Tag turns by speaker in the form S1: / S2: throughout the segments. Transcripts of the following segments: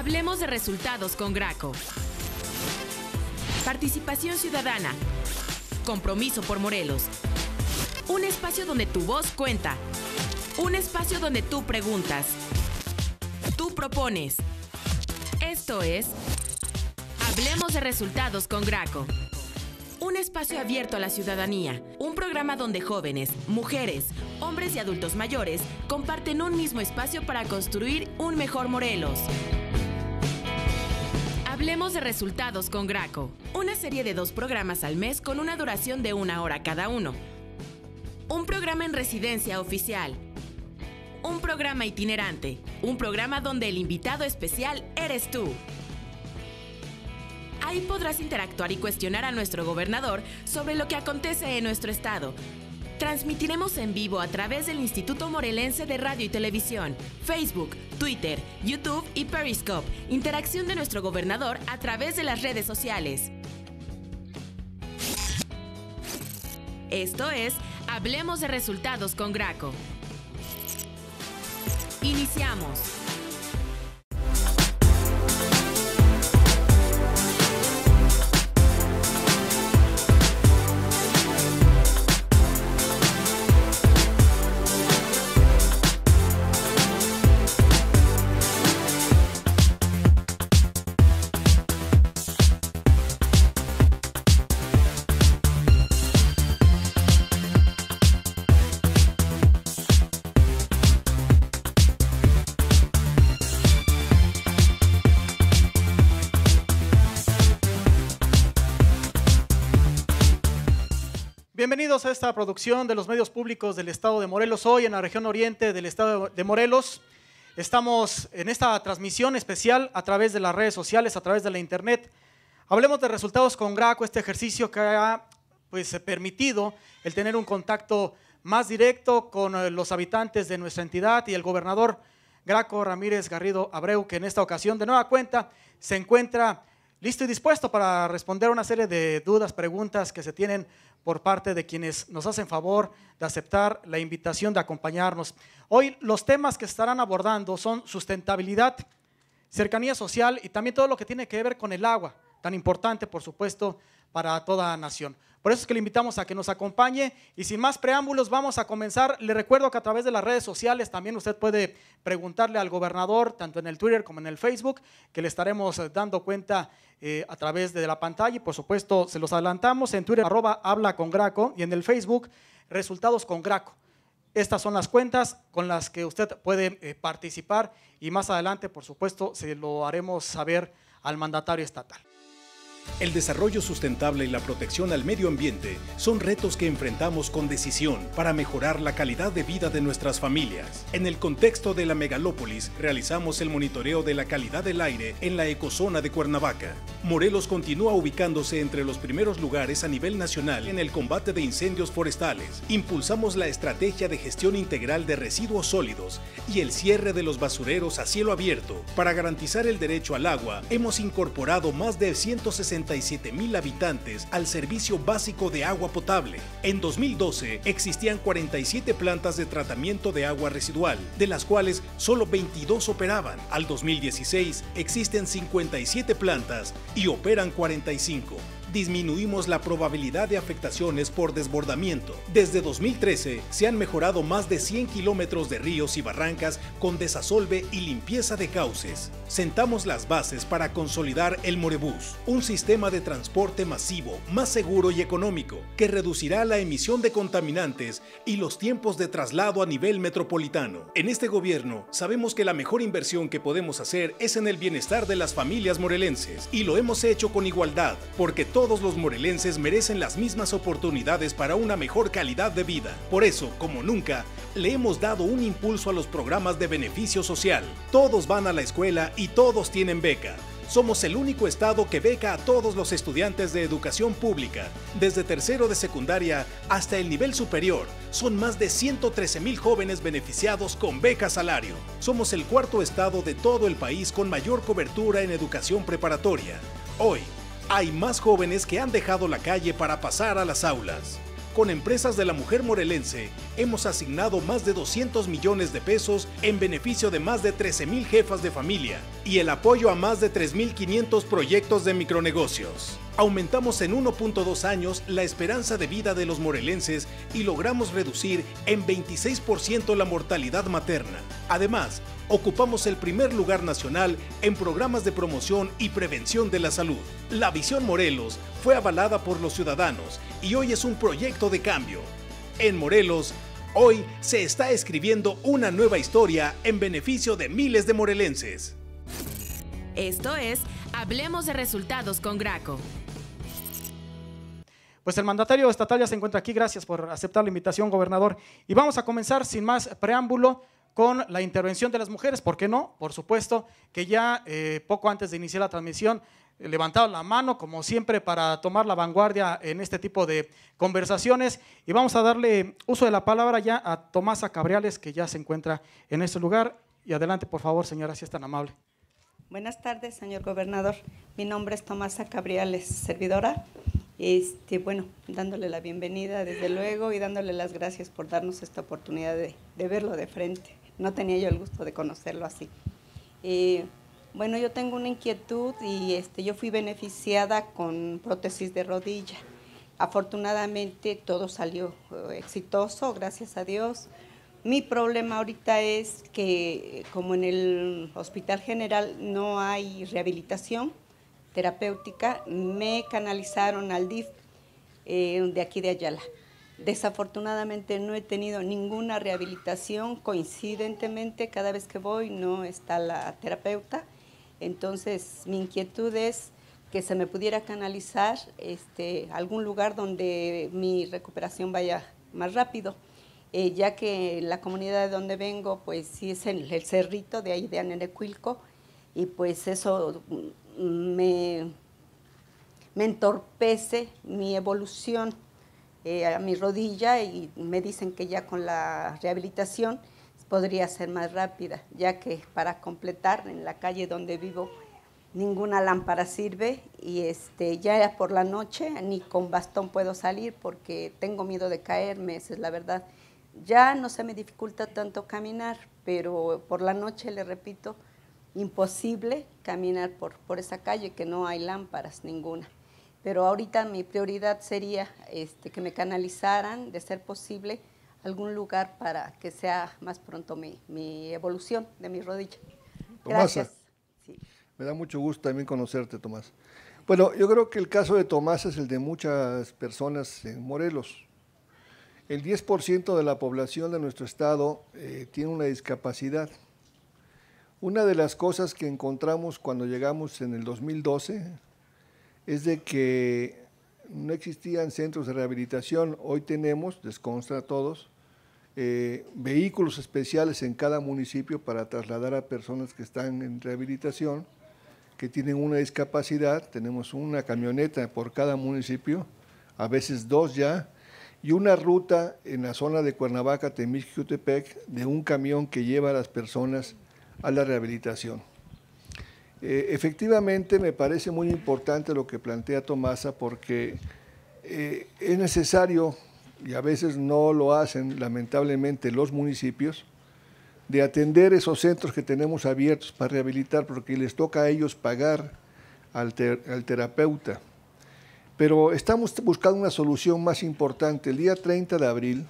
S1: Hablemos de resultados con Graco. Participación ciudadana. Compromiso por Morelos. Un espacio donde tu voz cuenta. Un espacio donde tú preguntas. Tú propones. Esto es Hablemos de resultados con Graco. Un espacio abierto a la ciudadanía. Un programa donde jóvenes, mujeres, hombres y adultos mayores comparten un mismo espacio para construir un mejor Morelos. Hablemos de resultados con Graco, una serie de dos programas al mes con una duración de una hora cada uno. Un programa en residencia oficial. Un programa itinerante. Un programa donde el invitado especial eres tú. Ahí podrás interactuar y cuestionar a nuestro gobernador sobre lo que acontece en nuestro estado, Transmitiremos en vivo a través del Instituto Morelense de Radio y Televisión, Facebook, Twitter, YouTube y Periscope. Interacción de nuestro gobernador a través de las redes sociales. Esto es Hablemos de Resultados con Graco. Iniciamos.
S2: a esta producción de los medios públicos del Estado de Morelos, hoy en la región oriente del Estado de Morelos. Estamos en esta transmisión especial a través de las redes sociales, a través de la Internet. Hablemos de resultados con Graco, este ejercicio que ha pues, eh, permitido el tener un contacto más directo con eh, los habitantes de nuestra entidad y el gobernador Graco Ramírez Garrido Abreu, que en esta ocasión de nueva cuenta se encuentra listo y dispuesto para responder una serie de dudas, preguntas que se tienen por parte de quienes nos hacen favor de aceptar la invitación de acompañarnos. Hoy los temas que estarán abordando son sustentabilidad, cercanía social y también todo lo que tiene que ver con el agua, tan importante por supuesto para toda nación. Por eso es que le invitamos a que nos acompañe y sin más preámbulos vamos a comenzar. Le recuerdo que a través de las redes sociales también usted puede preguntarle al gobernador, tanto en el Twitter como en el Facebook, que le estaremos eh, dando cuenta eh, a través de la pantalla y por supuesto se los adelantamos en Twitter arroba habla con Graco y en el Facebook resultados con Graco. Estas son las cuentas con las que usted puede eh, participar y más adelante, por supuesto, se lo haremos saber al mandatario estatal.
S3: El desarrollo sustentable y la protección al medio ambiente son retos que enfrentamos con decisión para mejorar la calidad de vida de nuestras familias. En el contexto de la megalópolis, realizamos el monitoreo de la calidad del aire en la ecozona de Cuernavaca. Morelos continúa ubicándose entre los primeros lugares a nivel nacional en el combate de incendios forestales. Impulsamos la estrategia de gestión integral de residuos sólidos y el cierre de los basureros a cielo abierto. Para garantizar el derecho al agua, hemos incorporado más de 160 67 mil habitantes al servicio básico de agua potable. En 2012 existían 47 plantas de tratamiento de agua residual, de las cuales solo 22 operaban. Al 2016 existen 57 plantas y operan 45 disminuimos la probabilidad de afectaciones por desbordamiento. Desde 2013 se han mejorado más de 100 kilómetros de ríos y barrancas con desasolve y limpieza de cauces sentamos las bases para consolidar el Morebus, un sistema de transporte masivo, más seguro y económico, que reducirá la emisión de contaminantes y los tiempos de traslado a nivel metropolitano. En este gobierno, sabemos que la mejor inversión que podemos hacer es en el bienestar de las familias morelenses, y lo hemos hecho con igualdad, porque todos los morelenses merecen las mismas oportunidades para una mejor calidad de vida. Por eso, como nunca, le hemos dado un impulso a los programas de beneficio social. Todos van a la escuela y todos tienen beca. Somos el único estado que beca a todos los estudiantes de educación pública, desde tercero de secundaria hasta el nivel superior. Son más de 113 mil jóvenes beneficiados con beca salario. Somos el cuarto estado de todo el país con mayor cobertura en educación preparatoria. Hoy, hay más jóvenes que han dejado la calle para pasar a las aulas con empresas de la mujer morelense, hemos asignado más de 200 millones de pesos en beneficio de más de 13 mil jefas de familia y el apoyo a más de 3.500 proyectos de micronegocios aumentamos en 1.2 años la esperanza de vida de los morelenses y logramos reducir en 26% la mortalidad materna. Además, ocupamos el primer lugar nacional en programas de promoción y prevención de la salud. La visión Morelos fue avalada por los ciudadanos y hoy es un proyecto de cambio. En Morelos, hoy se está escribiendo una nueva historia en beneficio de miles de morelenses.
S1: Esto es Hablemos de Resultados con
S2: Graco. Pues el mandatario estatal ya se encuentra aquí. Gracias por aceptar la invitación, gobernador. Y vamos a comenzar sin más preámbulo con la intervención de las mujeres. ¿Por qué no? Por supuesto que ya eh, poco antes de iniciar la transmisión eh, levantaron la mano, como siempre, para tomar la vanguardia en este tipo de conversaciones. Y vamos a darle uso de la palabra ya a Tomasa Cabriales, que ya se encuentra en este lugar. Y adelante, por favor, señora, si es tan amable.
S4: Buenas tardes, señor gobernador. Mi nombre es Tomasa Cabriales, servidora este, bueno, dándole la bienvenida desde luego y dándole las gracias por darnos esta oportunidad de, verlo de frente. No tenía yo el gusto de conocerlo así. Eh, bueno, yo tengo una inquietud y este, yo fui beneficiada con prótesis de rodilla. Afortunadamente todo salió eh, exitoso, gracias a Dios. Mi problema ahorita es que como en el Hospital General no hay rehabilitación, terapéutica, me canalizaron al DIF eh, de aquí de Ayala. Desafortunadamente no he tenido ninguna rehabilitación, coincidentemente cada vez que voy no está la terapeuta, entonces mi inquietud es que se me pudiera canalizar este, algún lugar donde mi recuperación vaya más rápido, eh, ya que la comunidad de donde vengo, pues sí es en el cerrito de ahí de Anenecuilco, y pues eso me, me entorpece mi evolución eh, a mi rodilla y me dicen que ya con la rehabilitación podría ser más rápida, ya que para completar en la calle donde vivo ninguna lámpara sirve y este ya por la noche ni con bastón puedo salir porque tengo miedo de caerme, esa es la verdad. Ya no se me dificulta tanto caminar, pero por la noche le repito, imposible caminar por, por esa calle que no hay lámparas ninguna. Pero ahorita mi prioridad sería este, que me canalizaran, de ser posible, algún lugar para que sea más pronto mi, evolución de mi rodilla. Gracias.
S5: Me da mucho gusto también conocerte, Tomás. Bueno, yo creo que el caso de Tomás es el de muchas personas en Morelos. El 10% de la población de nuestro estado eh, tiene una discapacidad. Una de las cosas que encontramos cuando llegamos en el 2012 es de que no existían centros de rehabilitación. Hoy tenemos, desconstra a todos, eh, vehículos especiales en cada municipio para trasladar a personas que están en rehabilitación, que tienen una discapacidad. Tenemos una camioneta por cada municipio, a veces dos ya, y una ruta en la zona de Cuernavaca, Temixcutepec, de un camión que lleva a las personas a la rehabilitación. Eh, efectivamente, me parece muy importante lo que plantea Tomasa porque eh, es necesario, y a veces no lo hacen lamentablemente los municipios, de atender esos centros que tenemos abiertos para rehabilitar, porque les toca a ellos pagar al, al terapeuta. Pero estamos buscando una solución más importante. El día 30 de abril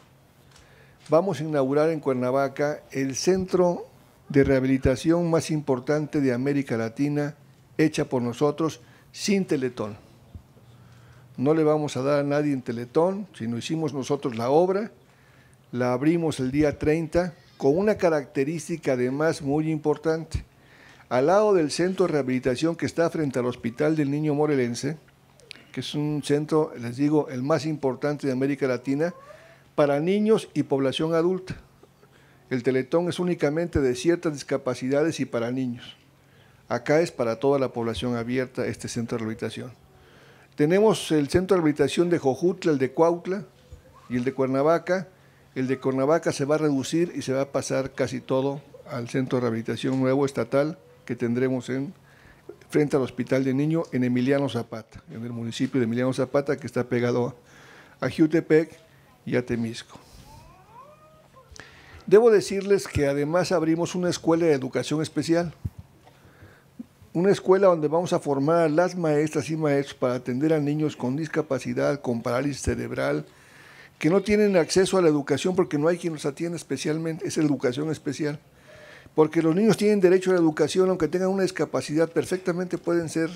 S5: vamos a inaugurar en Cuernavaca el Centro de rehabilitación más importante de América Latina hecha por nosotros sin Teletón. No le vamos a dar a nadie en Teletón, sino hicimos nosotros la obra, la abrimos el día 30 con una característica además muy importante. Al lado del centro de rehabilitación que está frente al Hospital del Niño Morelense, que es un centro, les digo, el más importante de América Latina, para niños y población adulta el teletón es únicamente de ciertas discapacidades y para niños. Acá es para toda la población abierta este centro de rehabilitación. Tenemos el centro de rehabilitación de Jojutla, el de Cuautla y el de Cuernavaca. El de Cuernavaca se va a reducir y se va a pasar casi todo al centro de rehabilitación nuevo estatal que tendremos en, frente al Hospital de Niño en Emiliano Zapata, en el municipio de Emiliano Zapata que está pegado a Jutepec y a Temisco. Debo decirles que además abrimos una escuela de educación especial, una escuela donde vamos a formar las maestras y maestros para atender a niños con discapacidad, con parálisis cerebral, que no tienen acceso a la educación porque no hay quien los atienda especialmente, es educación especial. Porque los niños tienen derecho a la educación, aunque tengan una discapacidad, perfectamente pueden ser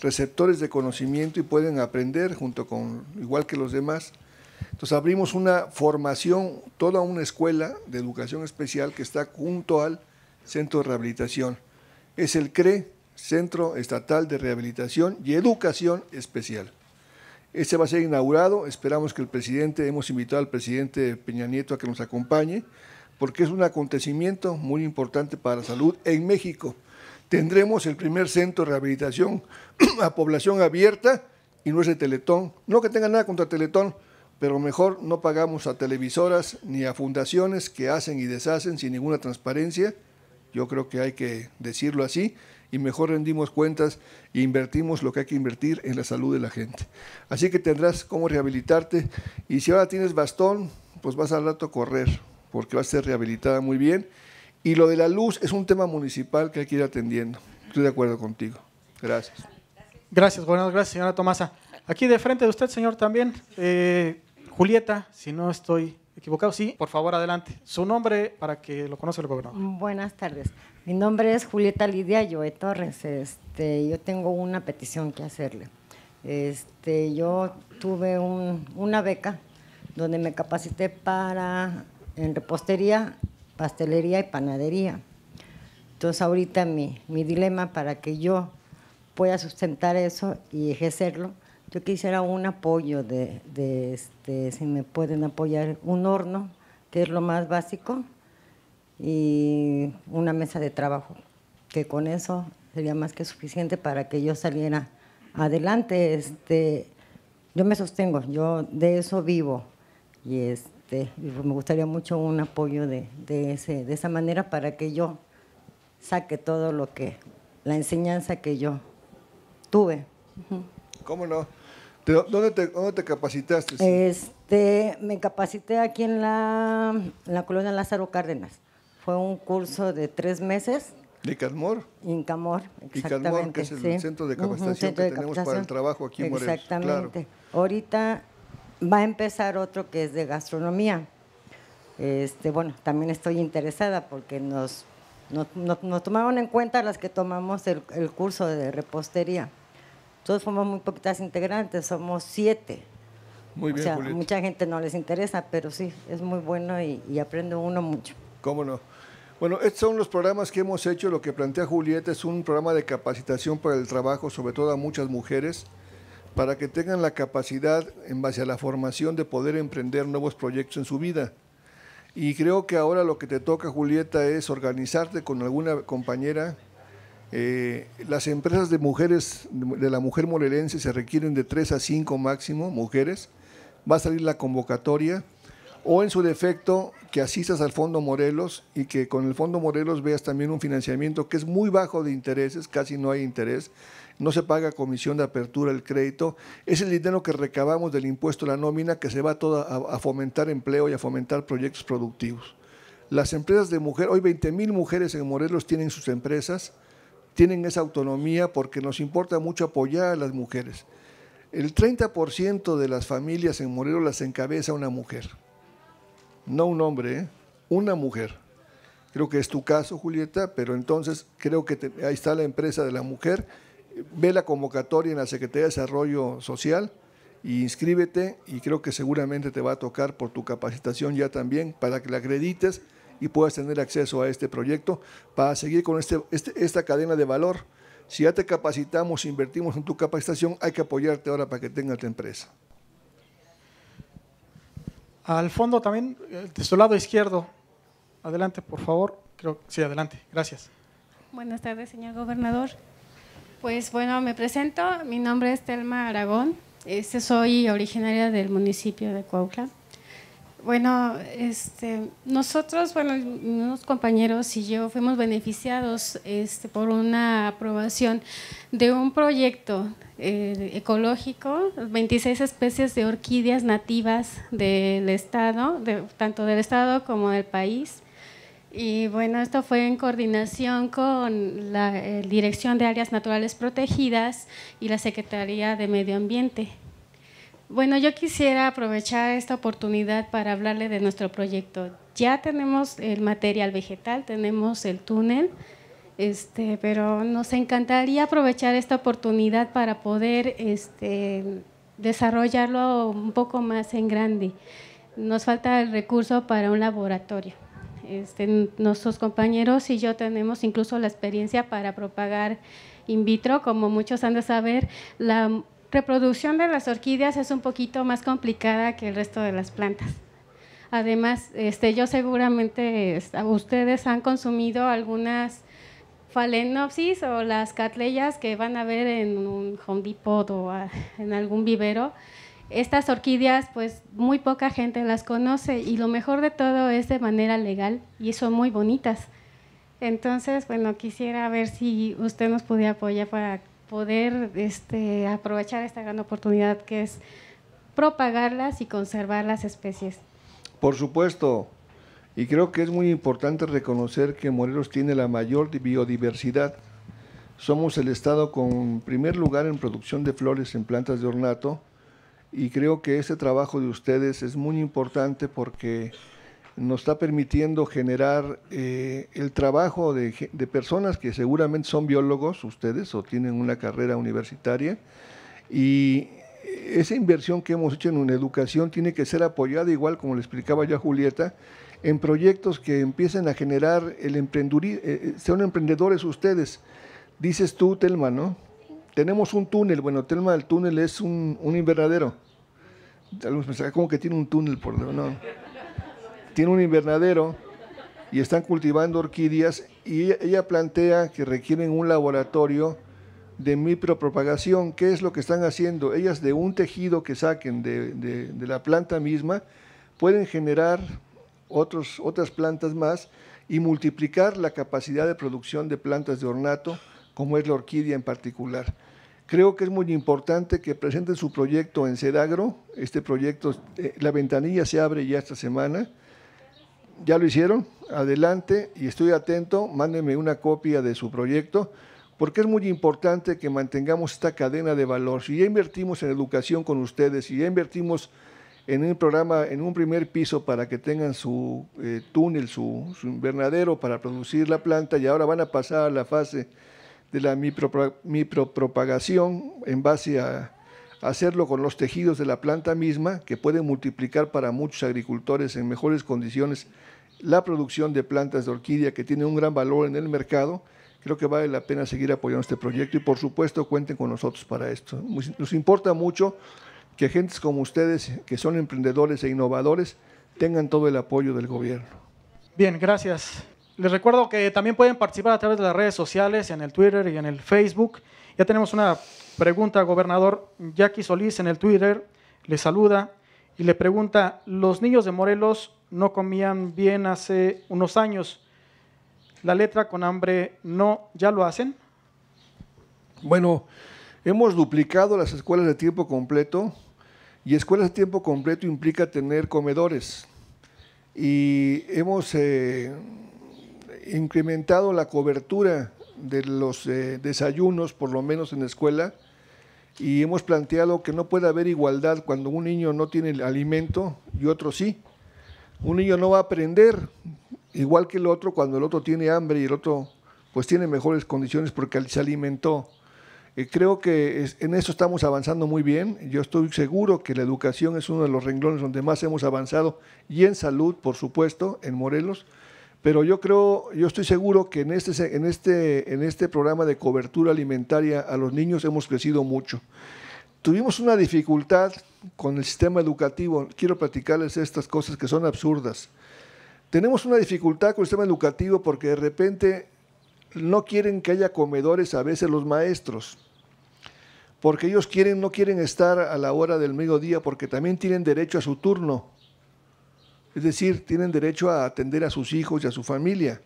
S5: receptores de conocimiento y pueden aprender junto con, igual que los demás. Entonces abrimos una formación, toda una escuela de educación especial que está junto al centro de rehabilitación. Es el CRE, Centro Estatal de Rehabilitación y Educación Especial. Este va a ser inaugurado, esperamos que el presidente, hemos invitado al presidente Peña Nieto a que nos acompañe, porque es un acontecimiento muy importante para la salud en México. Tendremos el primer centro de rehabilitación a población abierta y no es el Teletón. No que tenga nada contra Teletón, pero mejor no pagamos a televisoras ni a fundaciones que hacen y deshacen sin ninguna transparencia. Yo creo que hay que decirlo así y mejor rendimos cuentas e invertimos lo que hay que invertir en la salud de la gente. Así que tendrás cómo rehabilitarte y si ahora tienes bastón, pues vas al rato a correr porque vas a ser rehabilitada muy bien. Y lo de la luz es un tema municipal que hay que ir atendiendo. Estoy de acuerdo contigo. Gracias. Gracias, buenas gracias,
S2: señora Tomasa. Aquí de frente de usted, señor, también. Eh, Julieta, si no estoy equivocado, sí, por favor, adelante. Su nombre para que lo conozca el gobernador.
S6: Buenas tardes. Mi nombre es Julieta Lidia Yoé Torres. Este, yo tengo una petición que hacerle. Este, yo tuve una beca donde me capacité para en repostería, pastelería y panadería. Entonces ahorita mi, mi dilema para que yo pueda sustentar eso y ejercerlo yo quisiera un apoyo de, este, si me pueden apoyar, un horno, que es lo más básico, y una mesa de trabajo, que con eso sería más que suficiente para que yo saliera adelante. Este, yo me sostengo, yo de eso vivo y este, pues me gustaría mucho un apoyo de, ese, de esa manera para que yo saque todo lo que, la enseñanza que yo tuve.
S5: ¿Cómo no? dónde, te, capacitaste?
S6: Este, me capacité aquí en la, en la colonia Lázaro Cárdenas. Fue un curso de tres meses. ¿De Icamor? Incamor, exactamente. Icamor, que es el centro de capacitación que tenemos para el trabajo aquí en Morelos. Exactamente. Ahorita va a empezar otro que es de gastronomía. Este, bueno, también estoy interesada porque nos, tomaron en cuenta las que tomamos el, el curso de repostería. Todos somos muy poquitas integrantes, somos siete. Muy bien, o sea, mucha gente no les interesa, pero sí,
S5: es muy bueno y, y aprende uno mucho. ¿Cómo no? Bueno, estos son los programas que hemos hecho. Lo que plantea Julieta es un programa de capacitación para el trabajo, sobre todo a muchas mujeres, para que tengan la capacidad, en base a la formación, de poder emprender nuevos proyectos en su vida. Y creo que ahora lo que te toca, Julieta, es organizarte con alguna compañera eh, las empresas de mujeres, de la mujer morelense, se requieren de 3 a 5 máximo mujeres. Va a salir la convocatoria o en su defecto que asistas al Fondo Morelos y que con el Fondo Morelos veas también un financiamiento que es muy bajo de intereses, casi no hay interés, no se paga comisión de apertura el crédito, es el dinero que recabamos del impuesto a la nómina que se va todo a, fomentar empleo y a fomentar proyectos productivos. Las empresas de mujer, hoy 20 mil mujeres en Morelos tienen sus empresas, tienen esa autonomía porque nos importa mucho apoyar a las mujeres. El 30% de las familias en Morero las encabeza una mujer, no un hombre, ¿eh? una mujer. Creo que es tu caso, Julieta, pero entonces creo que ahí está la empresa de la mujer. Ve la convocatoria en la Secretaría de Desarrollo Social y e inscríbete y creo que seguramente te va a tocar por tu capacitación ya también para que la acredites y puedas tener acceso a este proyecto para seguir con este, este, esta cadena de valor. Si ya te capacitamos, invertimos en tu capacitación, hay que apoyarte ahora para que tengas tu empresa. Al fondo también, eh,
S2: de su lado izquierdo. Adelante, por favor. Creo sí, adelante. Gracias.
S7: Buenas tardes, señor gobernador. Pues bueno, me presento. Mi nombre es Telma Aragón. Este, soy originaria del municipio de Cuautla. Bueno, este, nosotros, bueno, unos compañeros y yo fuimos beneficiados este, por una aprobación de un proyecto eh, ecológico, 26 especies de orquídeas nativas del estado, tanto del estado como del país. Y bueno, esto fue en coordinación con la eh, Dirección de Áreas Naturales Protegidas y la Secretaría de Medio Ambiente. Bueno, yo quisiera aprovechar esta oportunidad para hablarle de nuestro proyecto. Ya tenemos el material vegetal, tenemos el túnel, este, pero nos encantaría aprovechar esta oportunidad para poder este, desarrollarlo un poco más en grande. Nos falta el recurso para un laboratorio. Este, nuestros compañeros y yo tenemos incluso la experiencia para propagar in vitro, como muchos han de saber, la reproducción de las orquídeas es un poquito más complicada que el resto de las plantas. Además, este, yo seguramente este, ustedes han consumido algunas falenopsis o las catleyas que van a ver en un Home o en algún vivero. Estas orquídeas, pues muy poca gente las conoce y lo mejor de todo es de manera legal y son muy bonitas. Entonces, bueno, quisiera ver si usted nos puede apoyar para poder este, aprovechar esta gran oportunidad que es propagarlas y conservar las especies.
S5: Por supuesto, y creo que es muy importante reconocer que Morelos tiene la mayor biodiversidad. Somos el estado con primer lugar en producción de flores en plantas de ornato y creo que ese trabajo de ustedes es muy importante porque nos está permitiendo generar eh, el trabajo de, personas que seguramente son biólogos ustedes o tienen una carrera universitaria y esa inversión que hemos hecho en una educación tiene que ser apoyada igual como le explicaba ya Julieta en proyectos que empiecen a generar el emprendedurismo, eh, eh, sean emprendedores ustedes. Dices tú, Telma, ¿no? Tenemos un túnel, bueno, Telma, el túnel es un, un invernadero. como que tiene un túnel por no, no tiene un invernadero y están cultivando orquídeas y ella plantea que requieren un laboratorio de micropropagación. ¿Qué es lo que están haciendo? Ellas de un tejido que saquen de, la planta misma pueden generar otros, otras plantas más y multiplicar la capacidad de producción de plantas de ornato, como es la orquídea en particular. Creo que es muy importante que presenten su proyecto en Sedagro. Este proyecto, eh, la ventanilla se abre ya esta semana ¿Ya lo hicieron? Adelante y estoy atento, mándenme una copia de su proyecto, porque es muy importante que mantengamos esta cadena de valor. Si ya invertimos en educación con ustedes, si ya invertimos en un programa, en un primer piso para que tengan su eh, túnel, su, su, invernadero para producir la planta y ahora van a pasar a la fase de la micropropagación en base a hacerlo con los tejidos de la planta misma, que puede multiplicar para muchos agricultores en mejores condiciones la producción de plantas de orquídea que tiene un gran valor en el mercado. Creo que vale la pena seguir apoyando este proyecto y por supuesto cuenten con nosotros para esto. Nos importa mucho que gentes como ustedes, que son emprendedores e innovadores, tengan todo el apoyo del gobierno.
S2: Bien, gracias. Les recuerdo que también pueden participar a través de las redes sociales, en el Twitter y en el Facebook. Ya tenemos una pregunta, gobernador. Jackie Solís en el Twitter le saluda y le pregunta, los niños de Morelos no comían bien hace unos años. La letra con hambre
S5: no, ¿ya lo hacen? Bueno, hemos duplicado las escuelas de tiempo completo y escuelas de tiempo completo implica tener comedores. Y hemos eh, incrementado la cobertura de los eh, desayunos, por lo menos en la escuela, y hemos planteado que no puede haber igualdad cuando un niño no tiene alimento y otro sí. Un niño no va a aprender igual que el otro cuando el otro tiene hambre y el otro pues tiene mejores condiciones porque se alimentó. Eh, creo que en eso estamos avanzando muy bien. Yo estoy seguro que la educación es uno de los renglones donde más hemos avanzado y en salud, por supuesto, en Morelos. Pero yo creo, yo estoy seguro que en este, en este, en este programa de cobertura alimentaria a los niños hemos crecido mucho. Tuvimos una dificultad con el sistema educativo. Quiero platicarles estas cosas que son absurdas. Tenemos una dificultad con el sistema educativo porque de repente no quieren que haya comedores a veces los maestros porque ellos quieren, no quieren estar a la hora del mediodía porque también tienen derecho a su turno. Es decir, tienen derecho a atender a sus hijos y a su familia.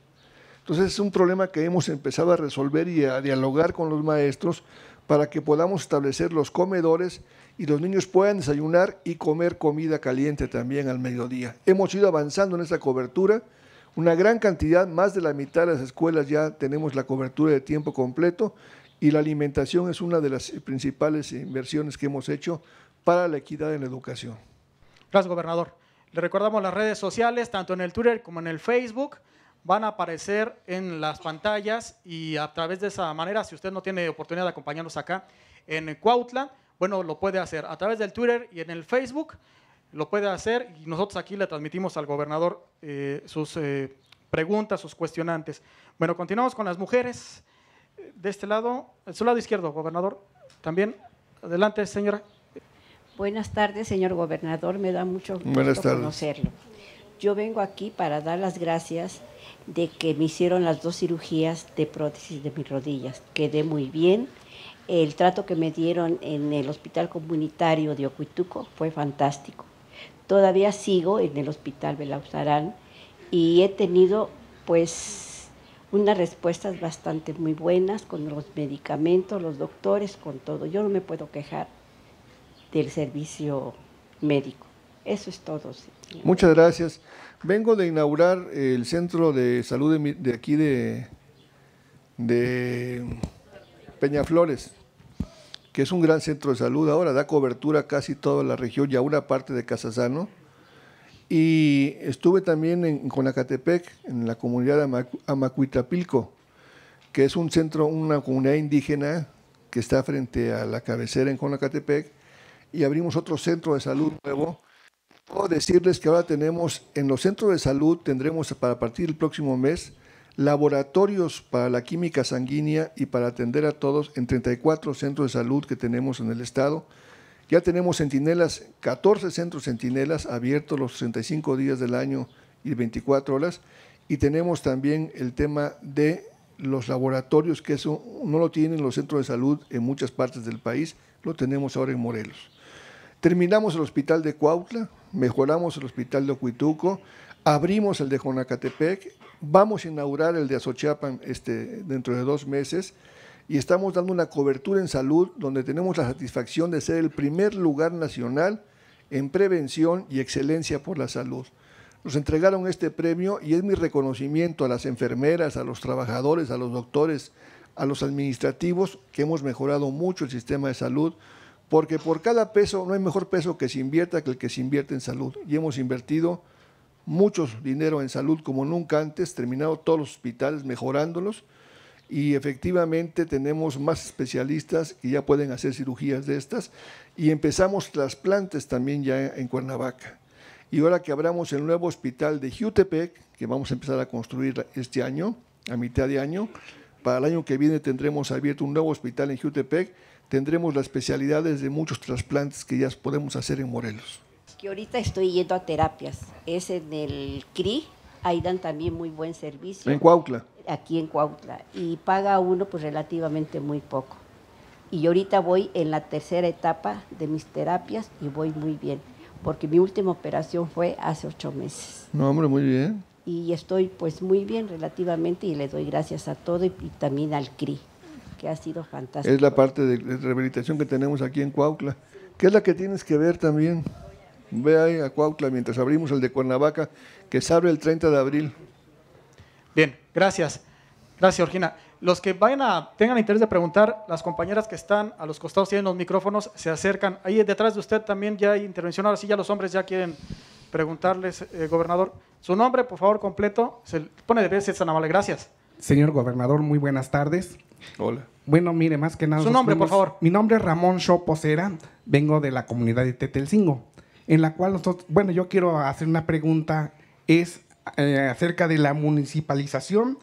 S5: Entonces es un problema que hemos empezado a resolver y a dialogar con los maestros para que podamos establecer los comedores y los niños puedan desayunar y comer comida caliente también al mediodía. Hemos ido avanzando en esa cobertura. Una gran cantidad, más de la mitad de las escuelas ya tenemos la cobertura de tiempo completo y la alimentación es una de las principales inversiones que hemos hecho para la equidad en la educación.
S2: Gracias, gobernador. Le recordamos las redes sociales, tanto en el Twitter como en el Facebook, van a aparecer en las pantallas y a través de esa manera, si usted no tiene oportunidad de acompañarnos acá en Cuautla, bueno, lo puede hacer a través del Twitter y en el Facebook, lo puede hacer y nosotros aquí le transmitimos al gobernador eh, sus eh, preguntas, sus cuestionantes. Bueno, continuamos con las mujeres. De este lado, de su lado izquierdo, gobernador, también. Adelante, señora.
S8: Buenas tardes, señor gobernador. Me da mucho gusto conocerlo. Yo vengo aquí para dar las gracias de que me hicieron las dos cirugías de prótesis de mis rodillas. Quedé muy bien. El trato que me dieron en el hospital comunitario de Ocuituco fue fantástico. Todavía sigo en el hospital Belauzarán y he tenido pues unas respuestas bastante muy buenas con los medicamentos, los doctores, con todo. Yo no me puedo quejar del servicio médico. Eso es todo.
S5: Muchas gracias. Vengo de inaugurar el centro de salud de, aquí de, Peña Peñaflores, que es un gran centro de salud ahora, da cobertura a casi toda la región y a una parte de Casasano. Y estuve también en Conacatepec, en la comunidad de Amacuitapilco, que es un centro, una comunidad indígena que está frente a la cabecera en Conacatepec, y abrimos otro centro de salud nuevo. Puedo decirles que ahora tenemos, en los centros de salud tendremos para partir del próximo mes laboratorios para la química sanguínea y para atender a todos en 34 centros de salud que tenemos en el estado. Ya tenemos centinelas, 14 centros centinelas abiertos los 65 días del año y 24 horas. Y tenemos también el tema de los laboratorios, que eso no lo tienen los centros de salud en muchas partes del país, lo tenemos ahora en Morelos. Terminamos el hospital de Cuautla, mejoramos el hospital de Ocuituco, abrimos el de Jonacatepec, vamos a inaugurar el de Azochiapan este, dentro de dos meses y estamos dando una cobertura en salud donde tenemos la satisfacción de ser el primer lugar nacional en prevención y excelencia por la salud. Nos entregaron este premio y es mi reconocimiento a las enfermeras, a los trabajadores, a los doctores, a los administrativos, que hemos mejorado mucho el sistema de salud porque por cada peso, no hay mejor peso que se invierta que el que se invierte en salud. Y hemos invertido mucho dinero en salud como nunca antes, terminado todos los hospitales, mejorándolos. Y efectivamente tenemos más especialistas que ya pueden hacer cirugías de estas. Y empezamos trasplantes también ya en Cuernavaca. Y ahora que abramos el nuevo hospital de Jutepec, que vamos a empezar a construir este año, a mitad de año, para el año que viene tendremos abierto un nuevo hospital en Jutepec tendremos las especialidades de muchos trasplantes que ya podemos hacer en Morelos.
S8: Que ahorita estoy yendo a terapias, es en el CRI, ahí dan también muy buen servicio. En Cuautla. Aquí en Cuautla, y paga uno pues relativamente muy poco. Y ahorita voy en la tercera etapa de mis terapias y voy muy bien, porque mi última operación fue hace ocho meses.
S5: No, hombre, muy bien.
S8: Y estoy pues muy bien relativamente y le doy gracias a todo y, y también al CRI que ha sido fantástico. Es la parte
S5: de rehabilitación que tenemos aquí en Cuauhtla, que es la que tienes que ver también. Ve ahí a Cuauhtla, mientras abrimos el de Cuernavaca, que se abre el 30 de abril. Bien, gracias.
S2: Gracias, Orgina. Los que vayan a, tengan interés de preguntar, las compañeras que están a los costados tienen los micrófonos, se acercan. Ahí detrás de usted también ya hay intervención. Ahora sí, ya los hombres ya quieren preguntarles, eh, gobernador. Su nombre, por favor, completo. Se pone de pie, Setzanamale, Gracias.
S9: Señor gobernador, muy buenas
S3: tardes. Hola. Bueno, mire, más que nada. Su nombre, por favor. Mi nombre es Ramón Choposera, vengo de la comunidad de Tetelcingo, en la cual nosotros, bueno, yo quiero hacer una pregunta, es eh, acerca de la municipalización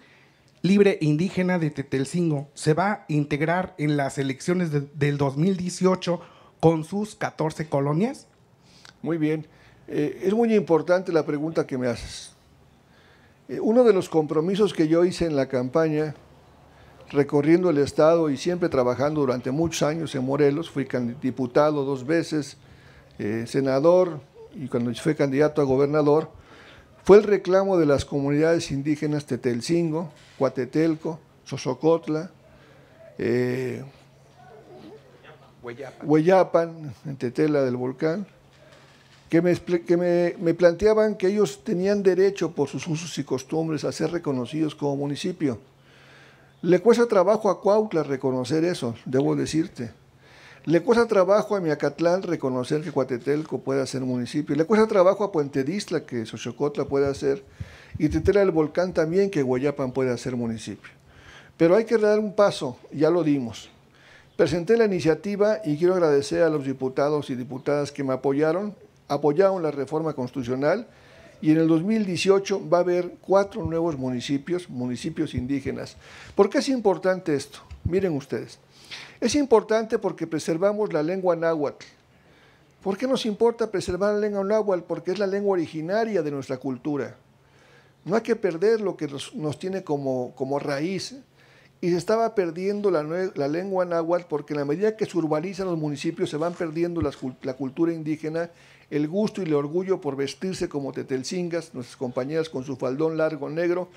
S3: libre e indígena de Tetelcingo. Se va a integrar en las elecciones del 2018 con
S5: sus 14 colonias. Muy bien. Eh, es muy importante la pregunta que me haces. Uno de los compromisos que yo hice en la campaña, recorriendo el Estado y siempre trabajando durante muchos años en Morelos, fui diputado dos veces, eh, senador y cuando fui candidato a gobernador, fue el reclamo de las comunidades indígenas Tetelcingo, Cuatetelco, Sosocotla, eh, Hueyapan, Tetela del Volcán, que, me, planteaban que ellos tenían derecho por sus usos y costumbres a ser reconocidos como municipio. Le cuesta trabajo a Cuautla reconocer eso, debo decirte. Le cuesta trabajo a Miacatlán reconocer que Cuatetelco pueda ser municipio. Le cuesta trabajo a Puente Distla que Xochocotla pueda ser. Y Tetela del Volcán también que Guayapan pueda ser municipio. Pero hay que dar un paso, ya lo dimos. Presenté la iniciativa y quiero agradecer a los diputados y diputadas que me apoyaron apoyaron la reforma constitucional y en el 2018 va a haber cuatro nuevos municipios, municipios indígenas. ¿Por qué es importante esto? Miren ustedes. Es importante porque preservamos la lengua náhuatl. ¿Por qué nos importa preservar la lengua náhuatl? Porque es la lengua originaria de nuestra cultura. No hay que perder lo que nos, tiene como, raíz. Y se estaba perdiendo la, lengua náhuatl porque en la medida que se urbanizan los municipios se van perdiendo la cultura indígena el gusto y el orgullo por vestirse como tetelcingas, nuestras compañeras con su faldón largo negro,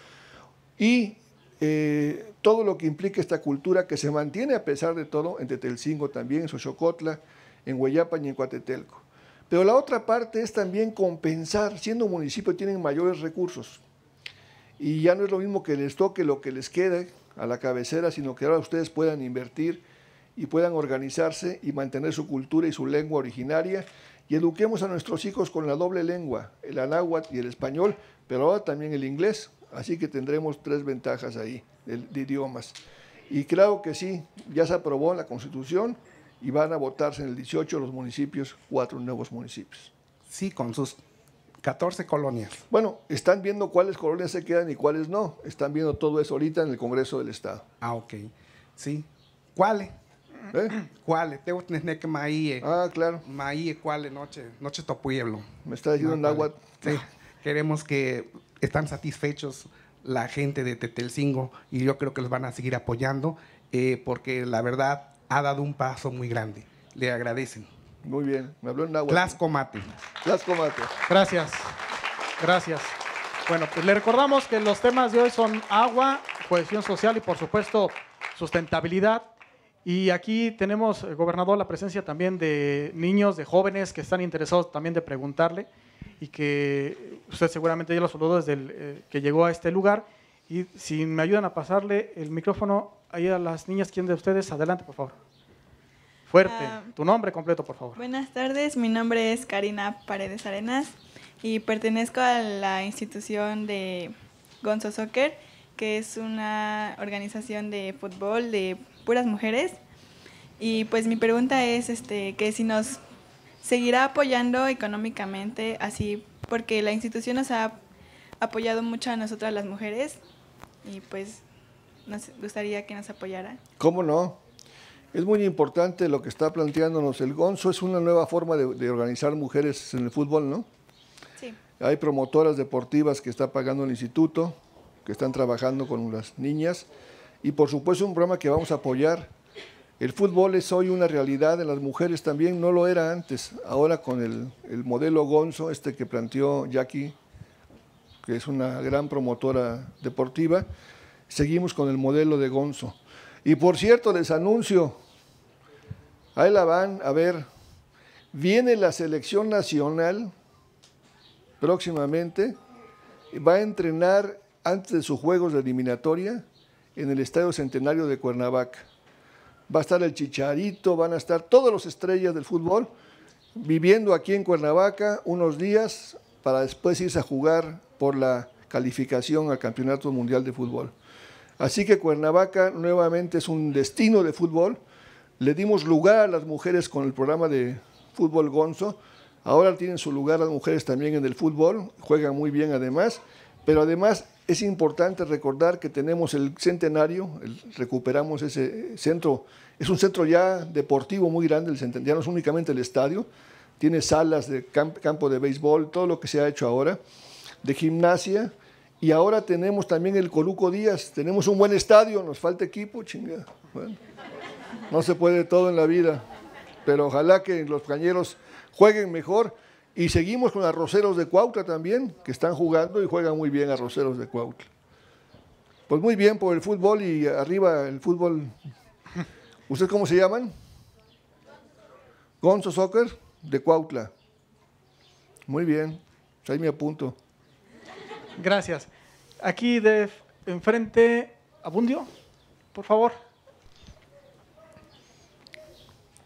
S5: y eh, todo lo que implica esta cultura que se mantiene a pesar de todo en Tetelcingo también, en Xochocotla, en Hueyapan y en Coatetelco. Pero la otra parte es también compensar, siendo municipio tienen mayores recursos, y ya no es lo mismo que les toque lo que les quede a la cabecera, sino que ahora ustedes puedan invertir y puedan organizarse y mantener su cultura y su lengua originaria y eduquemos a nuestros hijos con la doble lengua, el anáhuatl y el español, pero ahora también el inglés, así que tendremos tres ventajas ahí de, idiomas. Y claro que sí, ya se aprobó la constitución y van a votarse en el 18 los municipios, cuatro nuevos municipios. Sí, con sus 14 colonias. Bueno, están viendo cuáles colonias se quedan y cuáles no. Están viendo todo eso ahorita en el Congreso del Estado. Ah, ok. Sí. ¿Cuáles? ¿Eh? ¿Cuál? Tengo maíe. Eh. Ah, claro. Maíe, ¿cuál? Noche,
S9: noche tu pueblo. Me está ayudando agua. Sí. Queremos que están satisfechos la gente de Tetelcingo y yo creo que los van a seguir
S10: apoyando eh, porque la verdad ha dado un paso muy grande. Le agradecen.
S5: Muy bien, me habló en agua.
S10: Tlasco Mate. Gracias, gracias.
S2: Bueno, pues le recordamos que los temas de hoy son agua, cohesión social y por supuesto sustentabilidad. Y aquí tenemos, eh, gobernador, la presencia también de niños, de jóvenes que están interesados también de preguntarle y que usted seguramente ya lo saludó desde eh, que llegó a este lugar. Y si me ayudan a pasarle el micrófono ahí a las niñas, ¿quién de ustedes? Adelante, por favor. Fuerte, ah, tu nombre completo, por favor.
S4: Buenas tardes, mi nombre es Karina Paredes Arenas y pertenezco a la institución de Gonzo Soccer, que es una organización de fútbol, de puras mujeres. Y pues mi pregunta es este, que si nos seguirá apoyando económicamente, así porque la institución nos ha apoyado mucho a nosotras las mujeres y pues nos gustaría que nos apoyara.
S5: ¿Cómo no? Es muy importante lo que está planteándonos el Gonzo, es una nueva forma de, de organizar mujeres en el fútbol, ¿no? Sí. Hay promotoras deportivas que está pagando el instituto, que están trabajando con las niñas y por supuesto un programa que vamos a apoyar. El fútbol es hoy una realidad en las mujeres también, no lo era antes. Ahora con el, el modelo Gonzo, este que planteó Jackie, que es una gran promotora deportiva, seguimos con el modelo de Gonzo. Y por cierto, les anuncio, ahí la van, a ver, viene la selección nacional próximamente, va a entrenar antes de sus juegos de eliminatoria en el Estadio Centenario de Cuernavaca. Va a estar el Chicharito, van a estar todas las estrellas del fútbol viviendo aquí en Cuernavaca unos días para después irse a jugar por la calificación al Campeonato Mundial de Fútbol. Así que Cuernavaca nuevamente es un destino de fútbol. Le dimos lugar a las mujeres con el programa de fútbol Gonzo. Ahora tienen su lugar las mujeres también en el fútbol, juegan muy bien además, pero además es importante recordar que tenemos el centenario, recuperamos ese centro, es un centro ya deportivo muy grande, el centenario, ya no es únicamente el estadio, tiene salas de campo de béisbol, todo lo que se ha hecho ahora, de gimnasia, y ahora tenemos también el Coluco Díaz, tenemos un buen estadio, nos falta equipo, chingada. no se puede todo en la vida, pero ojalá que los cañeros jueguen mejor y seguimos con Arroceros de Cuautla también, que están jugando y juegan muy bien Arroceros de Cuautla. Pues muy bien por el fútbol y arriba el fútbol. ¿Ustedes cómo se llaman? Gonzo Soccer de Cuautla. Muy bien, pues ahí me apunto.
S2: Gracias. Aquí de enfrente, Abundio, por
S10: favor.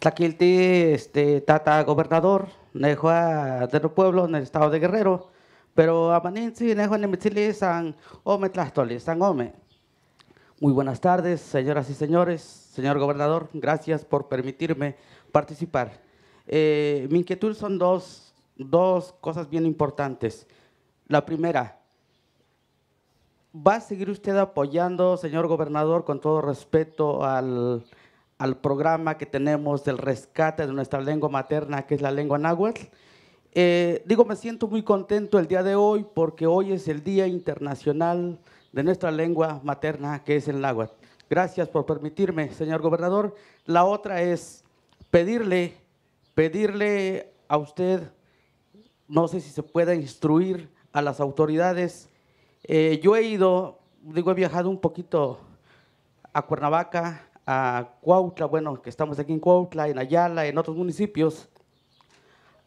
S10: Tlaquilti, este, Tata, gobernador. Nejua de los pueblos en el estado de Guerrero, pero Amaninsi, Nejua Nemitzili, San Ome Tlastoli, San Ome. Muy buenas tardes, señoras y señores. Señor gobernador, gracias por permitirme participar. Eh, mi inquietud son dos, dos cosas bien importantes. La primera, ¿Va a seguir usted apoyando, señor gobernador, con todo respeto al al programa que tenemos del rescate de nuestra lengua materna, que es la lengua náhuatl. Eh, digo, me siento muy contento el día de hoy porque hoy es el Día Internacional de nuestra lengua materna, que es el náhuatl. Gracias por permitirme, señor gobernador. La otra es pedirle, pedirle a usted, no sé si se pueda instruir a las autoridades. Eh, yo he ido, digo, he viajado un poquito a Cuernavaca, a Cuautla, bueno, que estamos aquí en Cuautla, en Ayala, en otros municipios,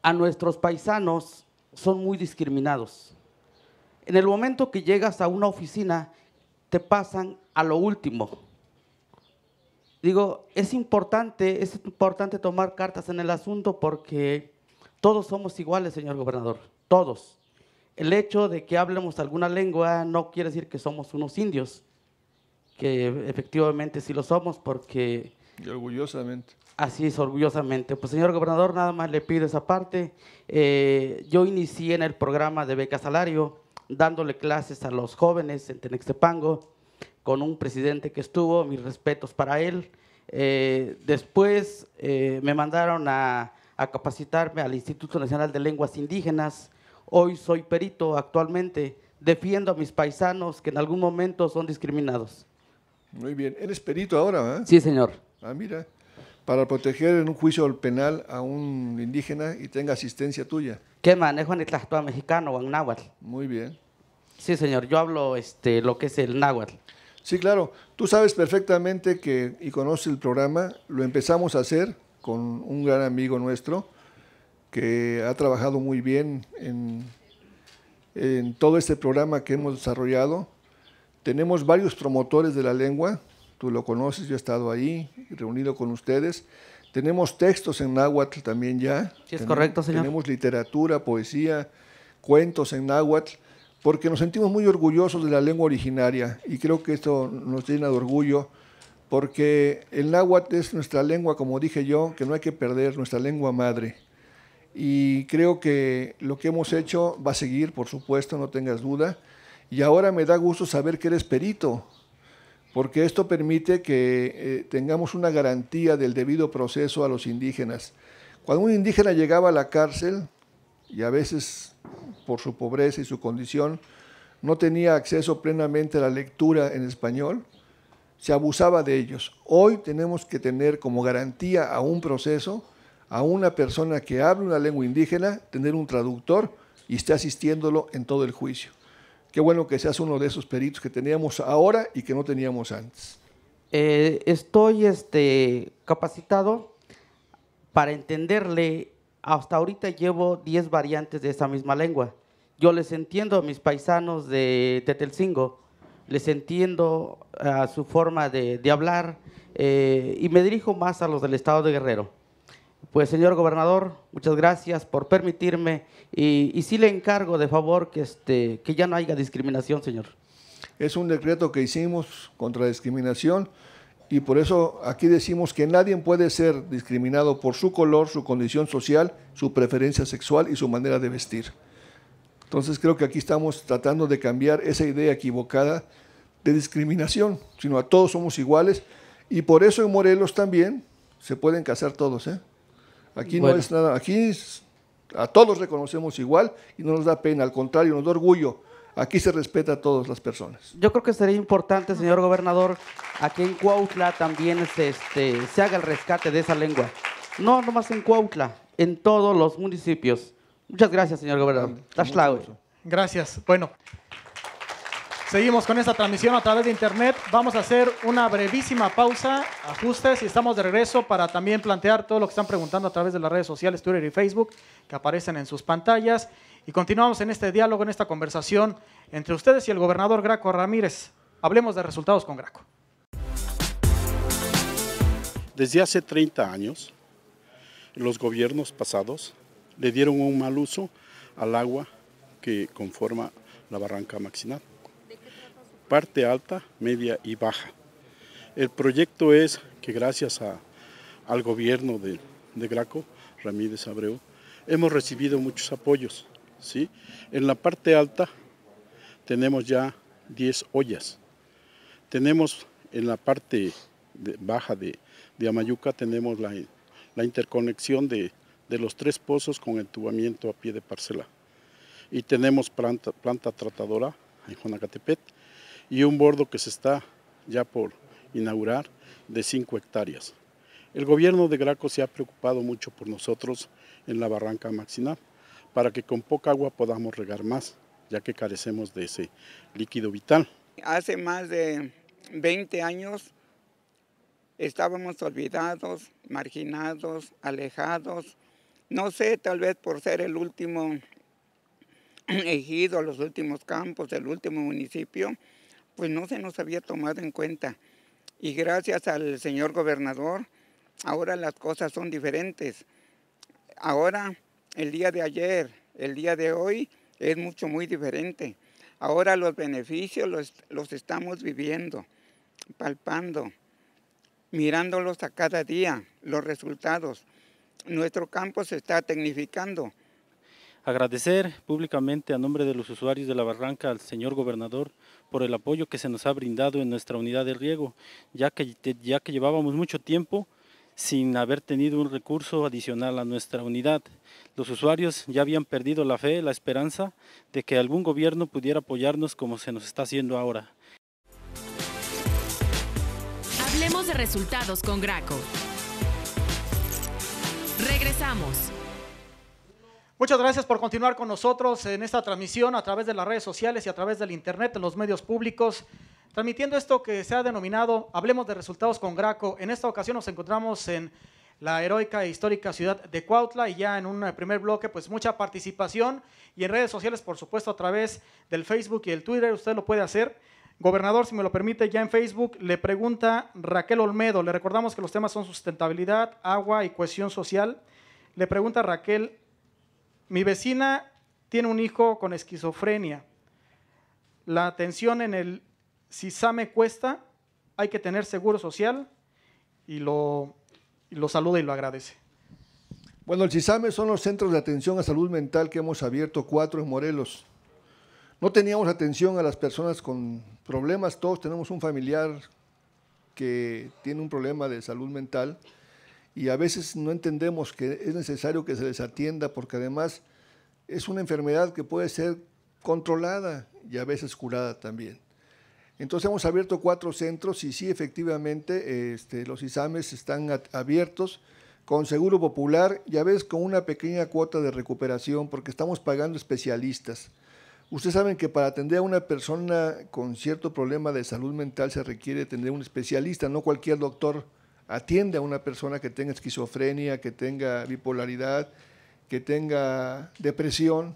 S10: a nuestros paisanos son muy discriminados. En el momento que llegas a una oficina, te pasan a lo último. Digo, es importante, es importante tomar cartas en el asunto porque todos somos iguales, señor gobernador, todos. El hecho de que hablemos alguna lengua no quiere decir que somos unos indios que efectivamente sí lo somos porque... Y orgullosamente. Así es, orgullosamente. Pues señor gobernador, nada más le pido esa parte. Eh, yo inicié en el programa de beca salario dándole clases a los jóvenes en Tenextepango con un presidente que estuvo, mis respetos para él. Eh, después eh, me mandaron a capacitarme al Instituto Nacional de Lenguas Indígenas. Hoy soy perito actualmente. Defiendo a mis paisanos que en algún momento son discriminados. Muy bien. ¿Eres
S5: perito ahora? ¿eh? Sí, señor. Ah, mira. Para proteger en un juicio penal a un indígena y tenga asistencia tuya. ¿Qué manejo en el mexicano o en náhuatl? Muy bien.
S10: Sí, señor. Yo hablo este, lo que es el náhuatl.
S5: Sí, claro. Tú sabes perfectamente que, y conoces el programa, lo empezamos a hacer con un gran amigo nuestro que ha trabajado muy bien en, en todo este programa que hemos desarrollado tenemos varios promotores de la lengua, tú lo conoces, yo he estado ahí, reunido con ustedes. Tenemos textos en náhuatl también ya. Sí, es correcto, señor. Tenemos literatura, poesía, cuentos en náhuatl, porque nos sentimos muy orgullosos de la lengua originaria y creo que esto nos llena de orgullo, porque el náhuatl es nuestra lengua, como dije yo, que no hay que perder, nuestra lengua madre. Y creo que lo que hemos hecho va a seguir, por supuesto, no tengas duda. Y ahora me da gusto saber que eres perito, porque esto permite que eh, tengamos una garantía del debido proceso a los indígenas. Cuando un indígena llegaba a la cárcel, y a veces por su pobreza y su condición, no tenía acceso plenamente a la lectura en español, se abusaba de ellos. Hoy tenemos que tener como garantía a un proceso, a una persona que habla una lengua indígena, tener un traductor y esté asistiéndolo en todo el juicio. Qué bueno que seas uno de esos peritos que teníamos ahora y que no teníamos antes. Eh, estoy este, capacitado para entenderle.
S10: Hasta ahorita llevo 10 variantes de esa misma lengua. Yo les entiendo a mis paisanos de Tetelcingo, les entiendo a ah, su forma de, hablar eh, y me dirijo más a los del estado de Guerrero. Pues señor gobernador, muchas gracias por permitirme y, y sí le encargo de favor que, este, que ya no
S5: haya discriminación, señor. Es un decreto que hicimos contra la discriminación y por eso aquí decimos que nadie puede ser discriminado por su color, su condición social, su preferencia sexual y su manera de vestir. Entonces creo que aquí estamos tratando de cambiar esa idea equivocada de discriminación, sino a todos somos iguales y por eso en Morelos también se pueden casar todos, ¿eh? Aquí no es nada, aquí a todos reconocemos igual y no nos da pena, al contrario, nos da orgullo. Aquí se respeta a todas las personas. Yo
S10: creo que sería importante, señor gobernador, aquí en Cuautla también se, este, se haga el rescate de esa lengua. No, nomás en Cuautla, en todos los municipios. Muchas gracias, señor gobernador. Gracias. Bueno,
S2: Seguimos con esta transmisión a través de internet. Vamos a hacer una brevísima pausa, ajustes y estamos de regreso para también plantear todo lo que están preguntando a través de las redes sociales, Twitter y Facebook, que aparecen en sus pantallas. Y continuamos en este diálogo, en esta conversación entre ustedes y el gobernador Graco Ramírez. Hablemos de resultados con Graco.
S11: Desde hace 30 años, los gobiernos pasados le dieron un mal uso al agua que conforma la barranca Maxinat parte alta, media y baja. El proyecto es que gracias al gobierno de, de, Graco, Ramírez Abreu, hemos recibido muchos apoyos. ¿sí? En la parte alta tenemos ya 10 ollas. Tenemos en la parte baja de, Amayuca, tenemos la, interconexión de, los tres pozos con entubamiento a pie de parcela. Y tenemos planta, tratadora en Jonacatepet y un bordo que se está ya por inaugurar de 5 hectáreas. El gobierno de Graco se ha preocupado mucho por nosotros en la barranca Maxinal, para que con poca agua podamos regar más, ya que carecemos de ese líquido vital.
S9: Hace más de 20 años estábamos olvidados, marginados, alejados. No sé, tal vez por ser el último ejido, los últimos campos, el último municipio, pues no se nos había tomado en cuenta. Y gracias al señor gobernador, ahora las cosas son diferentes. Ahora, el día de ayer, el día de hoy, es mucho, muy diferente. Ahora los beneficios los, estamos viviendo, palpando, mirándolos a cada día, los resultados. Nuestro campo se está tecnificando
S12: Agradecer públicamente a nombre de los usuarios de la barranca al señor gobernador por el apoyo que se nos ha brindado en nuestra unidad de riego, ya que, ya que llevábamos mucho tiempo sin haber tenido un recurso adicional a nuestra unidad. Los usuarios ya habían perdido la fe, la esperanza de que algún gobierno pudiera apoyarnos como se nos está haciendo ahora.
S1: Hablemos de resultados con Graco. Regresamos.
S2: Muchas gracias por continuar con nosotros en esta transmisión a través de las redes sociales y a través del Internet, en los medios públicos, transmitiendo esto que se ha denominado Hablemos de Resultados con Graco. En esta ocasión nos encontramos en la heroica e histórica ciudad de Cuautla y ya en un primer bloque pues mucha participación y en redes sociales por supuesto a través del Facebook y el Twitter usted lo puede hacer. Gobernador, si me lo permite, ya en Facebook le pregunta Raquel Olmedo, le recordamos que los temas son sustentabilidad, agua y cohesión social. Le pregunta Raquel mi vecina tiene un hijo con esquizofrenia. La atención en el CISAME cuesta, hay que tener seguro social y lo, saluda y lo agradece.
S5: Bueno, el CISAME son los centros de atención a salud mental que hemos abierto cuatro en Morelos. No teníamos atención a las personas con problemas, todos tenemos un familiar que tiene un problema de salud mental y a veces no entendemos que es necesario que se les atienda porque además es una enfermedad que puede ser controlada y a veces curada también. Entonces hemos abierto cuatro centros y sí, efectivamente, este, los exámenes están abiertos con Seguro Popular y a veces con una pequeña cuota de recuperación porque estamos pagando especialistas. Ustedes saben que para atender a una persona con cierto problema de salud mental se requiere tener un especialista, no cualquier doctor atiende a una persona que tenga esquizofrenia, que tenga bipolaridad, que tenga depresión.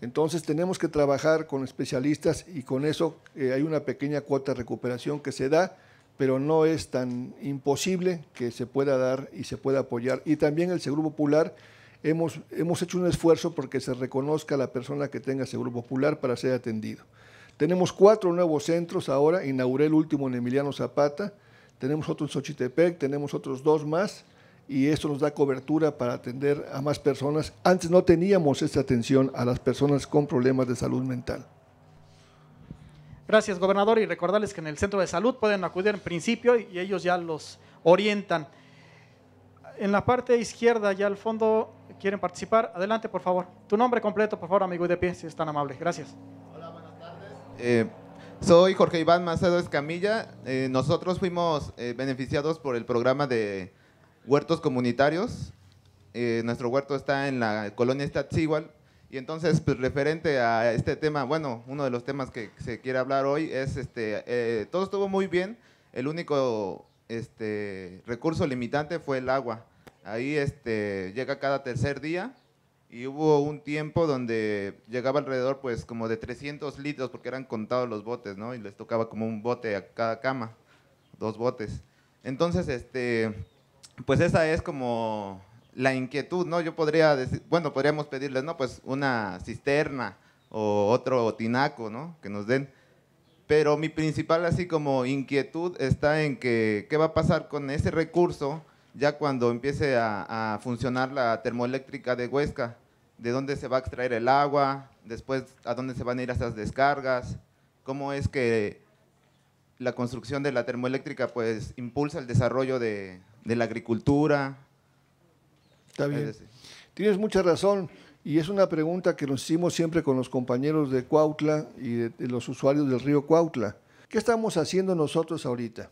S5: Entonces tenemos que trabajar con especialistas y con eso eh, hay una pequeña cuota de recuperación que se da, pero no es tan imposible que se pueda dar y se pueda apoyar. Y también el Seguro Popular, hemos, hemos hecho un esfuerzo porque se reconozca a la persona que tenga Seguro Popular para ser atendido. Tenemos cuatro nuevos centros ahora, inauguré el último en Emiliano Zapata, tenemos otros en Xochitepec, tenemos otros dos más y eso nos da cobertura para atender a más personas. Antes no teníamos esta atención a las personas con problemas de salud mental.
S2: Gracias, gobernador, y recordarles que en el centro de salud pueden acudir en principio y ellos ya los orientan. En la parte izquierda, ya al fondo, quieren participar. Adelante, por favor. Tu nombre completo, por favor, amigo y de pie, si es tan amable. Gracias.
S12: Hola, buenas
S13: tardes. Eh, soy Jorge Iván Macedo Escamilla. Eh, nosotros fuimos eh, beneficiados por el programa de huertos comunitarios. Eh, nuestro huerto está en la colonia Estatzigual. Y entonces, pues, referente a este tema, bueno, uno de los temas que se quiere hablar hoy es, este, todo estuvo muy bien. El único este, recurso limitante fue el agua. Ahí este, llega cada tercer día y hubo un tiempo donde llegaba alrededor pues como de 300 litros porque eran contados los botes, ¿no? Y les tocaba como un bote a cada cama, dos botes. Entonces, este, pues esa es como la inquietud, ¿no? Yo podría decir, bueno, podríamos pedirles, ¿no? Pues una cisterna o otro tinaco, ¿no? Que nos den. Pero mi principal así como inquietud está en que, ¿qué va a pasar con ese recurso ya cuando empiece a funcionar la termoeléctrica de Huesca? de dónde se va a extraer el agua, después a dónde se van a ir esas descargas, cómo es que la construcción de la termoeléctrica pues impulsa el desarrollo de, la agricultura.
S5: Está bien. Tienes mucha razón y es una pregunta que nos hicimos siempre con los compañeros de Cuautla y los usuarios del río Cuautla. ¿Qué estamos haciendo nosotros ahorita?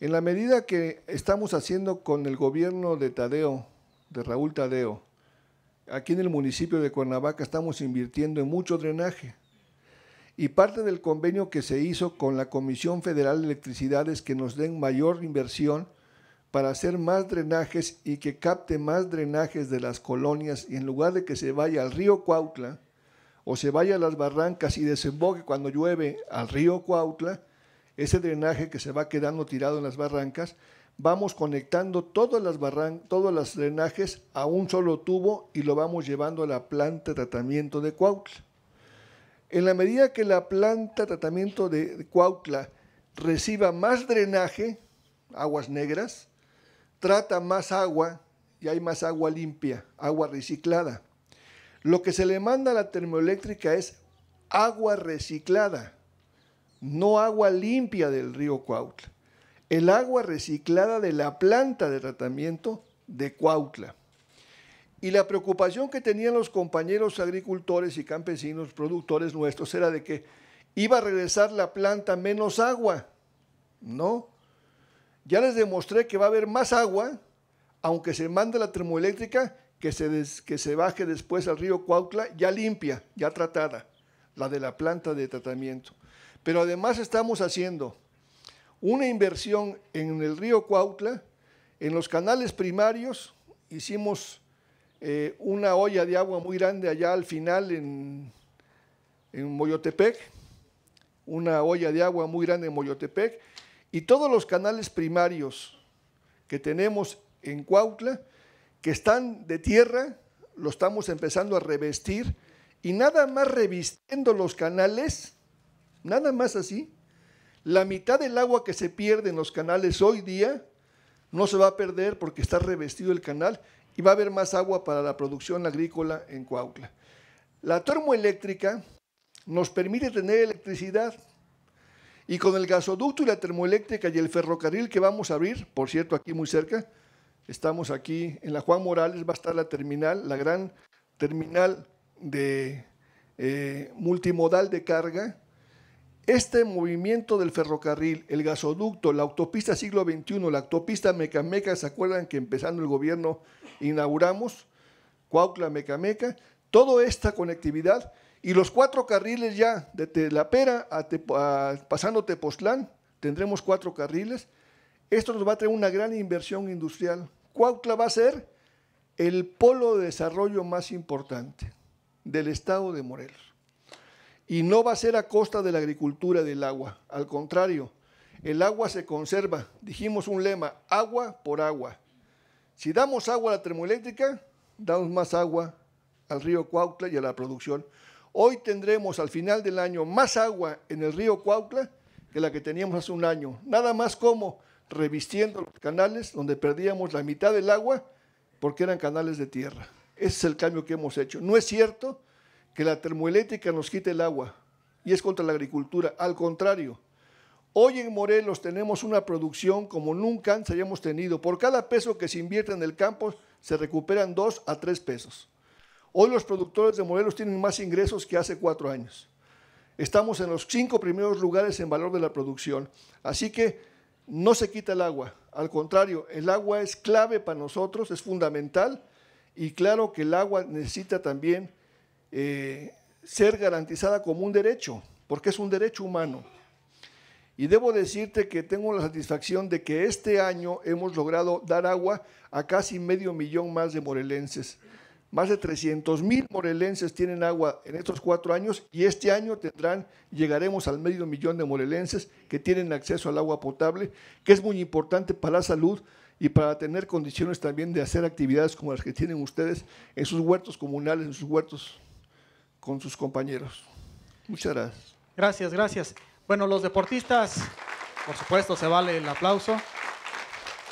S5: En la medida que estamos haciendo con el gobierno de Tadeo, de Raúl Tadeo, aquí en el municipio de Cuernavaca estamos invirtiendo en mucho drenaje. Y parte del convenio que se hizo con la Comisión Federal de Electricidad es que nos den mayor inversión para hacer más drenajes y que capte más drenajes de las colonias y en lugar de que se vaya al río Cuautla o se vaya a las barrancas y desemboque cuando llueve al río Cuautla, ese drenaje que se va quedando tirado en las barrancas, vamos conectando todas las barran todos los drenajes a un solo tubo y lo vamos llevando a la planta de tratamiento de Cuautla. En la medida que la planta de tratamiento de Cuautla reciba más drenaje, aguas negras, trata más agua y hay más agua limpia, agua reciclada. Lo que se le manda a la termoeléctrica es agua reciclada, no agua limpia del río Cuautla el agua reciclada de la planta de tratamiento de Cuautla. Y la preocupación que tenían los compañeros agricultores y campesinos, productores nuestros, era de que iba a regresar la planta menos agua. No. Ya les demostré que va a haber más agua, aunque se mande la termoeléctrica, que se, que se baje después al río Cuautla, ya limpia, ya tratada, la de la planta de tratamiento. Pero además estamos haciendo una inversión en el río Cuautla, en los canales primarios hicimos eh, una olla de agua muy grande allá al final en, en Moyotepec, una olla de agua muy grande en Moyotepec, y todos los canales primarios que tenemos en Cuautla, que están de tierra, lo estamos empezando a revestir, y nada más revistiendo los canales, nada más así, la mitad del agua que se pierde en los canales hoy día no se va a perder porque está revestido el canal y va a haber más agua para la producción agrícola en Cuaucla. La termoeléctrica nos permite tener electricidad y con el gasoducto y la termoeléctrica y el ferrocarril que vamos a abrir, por cierto, aquí muy cerca, estamos aquí en la Juan Morales, va a estar la terminal, la gran terminal de eh, multimodal de carga, este movimiento del ferrocarril, el gasoducto, la autopista siglo XXI, la autopista Mecameca, ¿se acuerdan que empezando el gobierno inauguramos? Cuautla, Mecameca, toda esta conectividad y los cuatro carriles ya de Telapera a, pasando Tepoztlán, tendremos cuatro carriles. Esto nos va a traer una gran inversión industrial. Cuautla va a ser el polo de desarrollo más importante del estado de Morelos. Y no va a ser a costa de la agricultura del agua. Al contrario, el agua se conserva. Dijimos un lema, agua por agua. Si damos agua a la termoeléctrica, damos más agua al río Cuautla y a la producción. Hoy tendremos al final del año más agua en el río Cuautla que la que teníamos hace un año. Nada más como revistiendo los canales donde perdíamos la mitad del agua porque eran canales de tierra. Ese es el cambio que hemos hecho. No es cierto que la termoeléctrica nos quite el agua y es contra la agricultura. Al contrario, hoy en Morelos tenemos una producción como nunca antes hayamos tenido. Por cada peso que se invierte en el campo se recuperan dos a tres pesos. Hoy los productores de Morelos tienen más ingresos que hace cuatro años. Estamos en los cinco primeros lugares en valor de la producción. Así que no se quita el agua. Al contrario, el agua es clave para nosotros, es fundamental. Y claro que el agua necesita también eh, ser garantizada como un derecho, porque es un derecho humano. Y debo decirte que tengo la satisfacción de que este año hemos logrado dar agua a casi medio millón más de morelenses. Más de 300 mil morelenses tienen agua en estos cuatro años y este año tendrán, llegaremos al medio millón de morelenses que tienen acceso al agua potable, que es muy importante para la salud y para tener condiciones también de hacer actividades como las que tienen ustedes en sus huertos comunales, en sus huertos con sus compañeros. Muchas gracias.
S2: Gracias, gracias. Bueno, los deportistas, por supuesto, se vale el aplauso.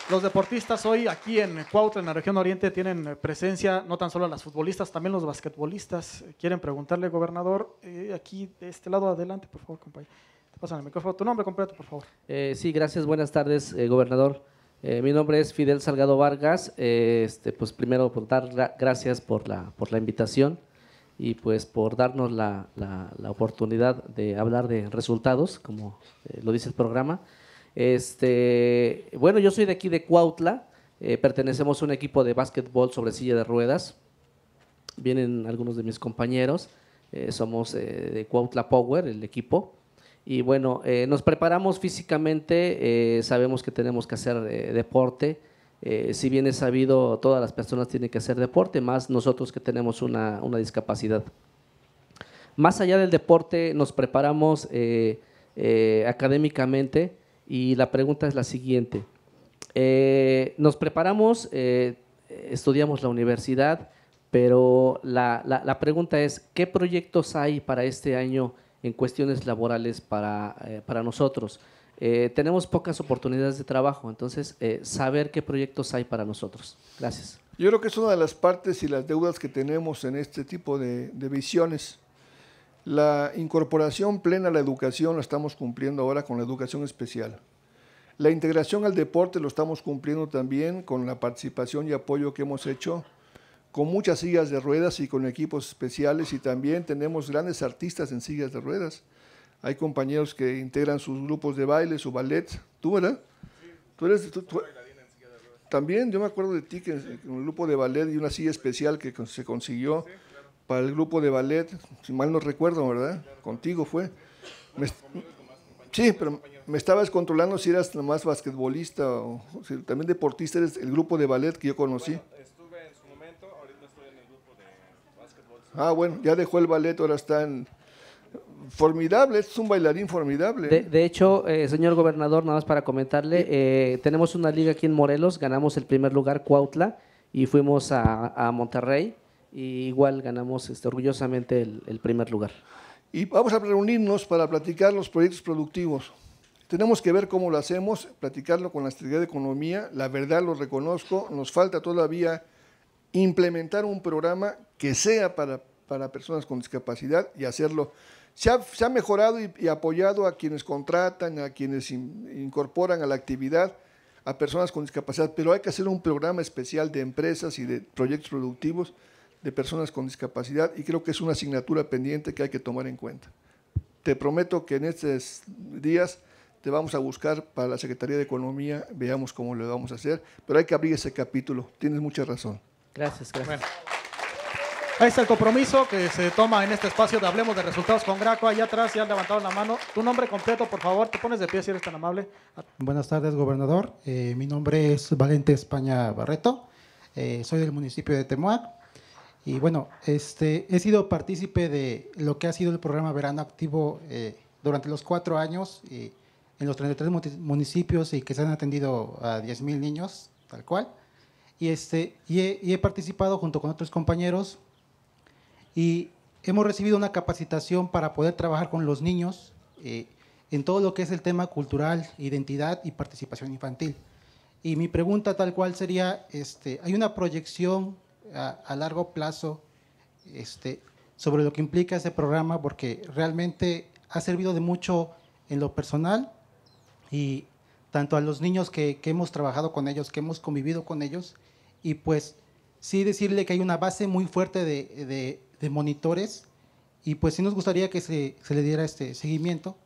S2: Los deportistas hoy aquí en Cuautla, en la región oriente, tienen presencia no tan solo las futbolistas, también los basquetbolistas. Quieren preguntarle, gobernador, eh, aquí de este lado adelante, por favor, compañero. Te pasan el micrófono. Tu nombre completo, por favor.
S14: Eh, sí, gracias. Buenas tardes, eh, gobernador. mi nombre es Fidel Salgado Vargas. este, pues primero, por dar gracias por la, por la invitación y pues por darnos la, la, oportunidad de hablar de resultados, como eh, lo dice el programa. Este, bueno, yo soy de aquí de Cuautla, eh, pertenecemos a un equipo de básquetbol sobre silla de ruedas, vienen algunos de mis compañeros, eh, somos de Cuautla Power, el equipo, y bueno, nos preparamos físicamente, sabemos que tenemos que hacer deporte, eh, si bien es sabido, todas las personas tienen que hacer deporte, más nosotros que tenemos una, discapacidad. Más allá del deporte, nos preparamos eh, eh, académicamente y la pregunta es la siguiente. nos preparamos, estudiamos la universidad, pero la, pregunta es, ¿qué proyectos hay para este año en cuestiones laborales para nosotros? Eh, tenemos pocas oportunidades de trabajo, entonces eh, saber qué proyectos hay para nosotros.
S5: Gracias. Yo creo que es una de las partes y las deudas que tenemos en este tipo de, de visiones. La incorporación plena a la educación la estamos cumpliendo ahora con la educación especial. La integración al deporte lo estamos cumpliendo también con la participación y apoyo que hemos hecho con muchas sillas de ruedas y con equipos especiales y también tenemos grandes artistas en sillas de ruedas. Hay compañeros que integran sus grupos de baile, su ballet. ¿Tú, verdad? ¿Tú eres, también yo me acuerdo de ti, que en un grupo de ballet y una silla especial que se consiguió para el grupo de ballet, si mal no recuerdo, ¿verdad? Contigo fue. sí, pero me estabas controlando si eras más basquetbolista o, también deportista, eres el grupo de ballet que yo conocí. estuve en su momento, ahorita estoy en el grupo de Ah, bueno, ya dejó el ballet, ahora está en, formidable, es un bailarín formidable. De,
S14: hecho, eh, señor gobernador, nada más para comentarle, eh, tenemos una liga aquí en Morelos, ganamos el primer lugar Cuautla y fuimos a, Monterrey
S5: y igual ganamos este, orgullosamente el, primer lugar. Y vamos a reunirnos para platicar los proyectos productivos. Tenemos que ver cómo lo hacemos, platicarlo con la Secretaría de Economía, la verdad lo reconozco, nos falta todavía implementar un programa que sea para, para personas con discapacidad y hacerlo se ha, mejorado y, apoyado a quienes contratan, a quienes incorporan a la actividad a personas con discapacidad, pero hay que hacer un programa especial de empresas y de proyectos productivos de personas con discapacidad y creo que es una asignatura pendiente que hay que tomar en cuenta. Te prometo que en estos días te vamos a buscar para la Secretaría de Economía, veamos cómo lo vamos a hacer, pero hay que abrir ese capítulo, tienes mucha razón.
S14: Gracias, gracias.
S2: Ahí está el compromiso que se toma en este espacio de Hablemos de Resultados con Graco. Allá atrás se han levantado la mano. Tu nombre completo, por favor. Te pones de pie si eres tan amable.
S12: Buenas tardes, gobernador. Eh, mi nombre es Valente España Barreto. Eh, soy del municipio de Temuac. Y bueno, este, he sido partícipe de lo que ha sido el programa Verano Activo eh, durante los cuatro años y en los 33 municipios y que se han atendido a 10.000 niños, tal cual. Y, este, y he participado junto con otros compañeros y hemos recibido una capacitación para poder trabajar con los niños eh, en todo lo que es el tema cultural, identidad y participación infantil. Y mi pregunta tal cual sería, este, ¿hay una proyección a, largo plazo este, sobre lo que implica ese programa? Porque realmente ha servido de mucho en lo personal y tanto a los niños que, hemos trabajado con ellos, que hemos convivido con ellos, y pues sí decirle que hay una base muy fuerte de de monitores y pues sí nos gustaría que se, le diera este seguimiento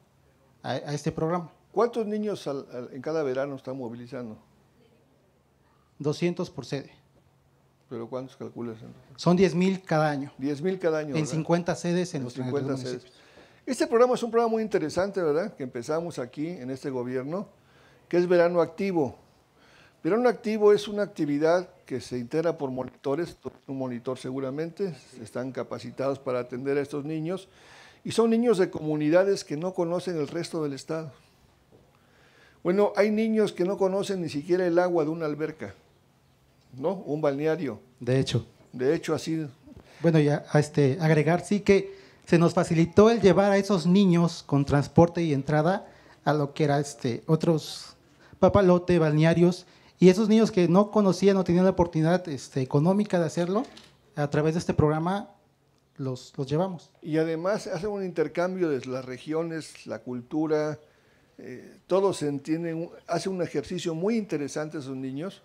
S12: a, este programa.
S5: ¿Cuántos niños en cada verano están movilizando?
S12: 200 por sede.
S5: ¿Pero cuántos calculas?
S12: Son 10.000 cada año.
S5: 10.000 cada año. En 50 sedes en los 50 sedes. Este programa es un programa muy interesante, ¿verdad? Que empezamos aquí en este gobierno, que es Verano Activo. Pero un activo es una actividad que se integra por monitores, un monitor seguramente, están capacitados para atender a estos niños, y son niños de comunidades que no conocen el resto del estado. Bueno, hay niños que no conocen ni siquiera el agua de una alberca, ¿no? Un balneario. De hecho. De hecho, así.
S12: Bueno, ya a, este, agregar, sí que se nos facilitó el llevar a esos niños con transporte y entrada a lo que era este, otros papalote, balnearios, y esos niños que no conocían o tenían la oportunidad este, económica de hacerlo, a través de este programa los, llevamos.
S5: Y además hace un intercambio de las regiones, la cultura, eh, todos entienden, hace un ejercicio muy interesante esos niños.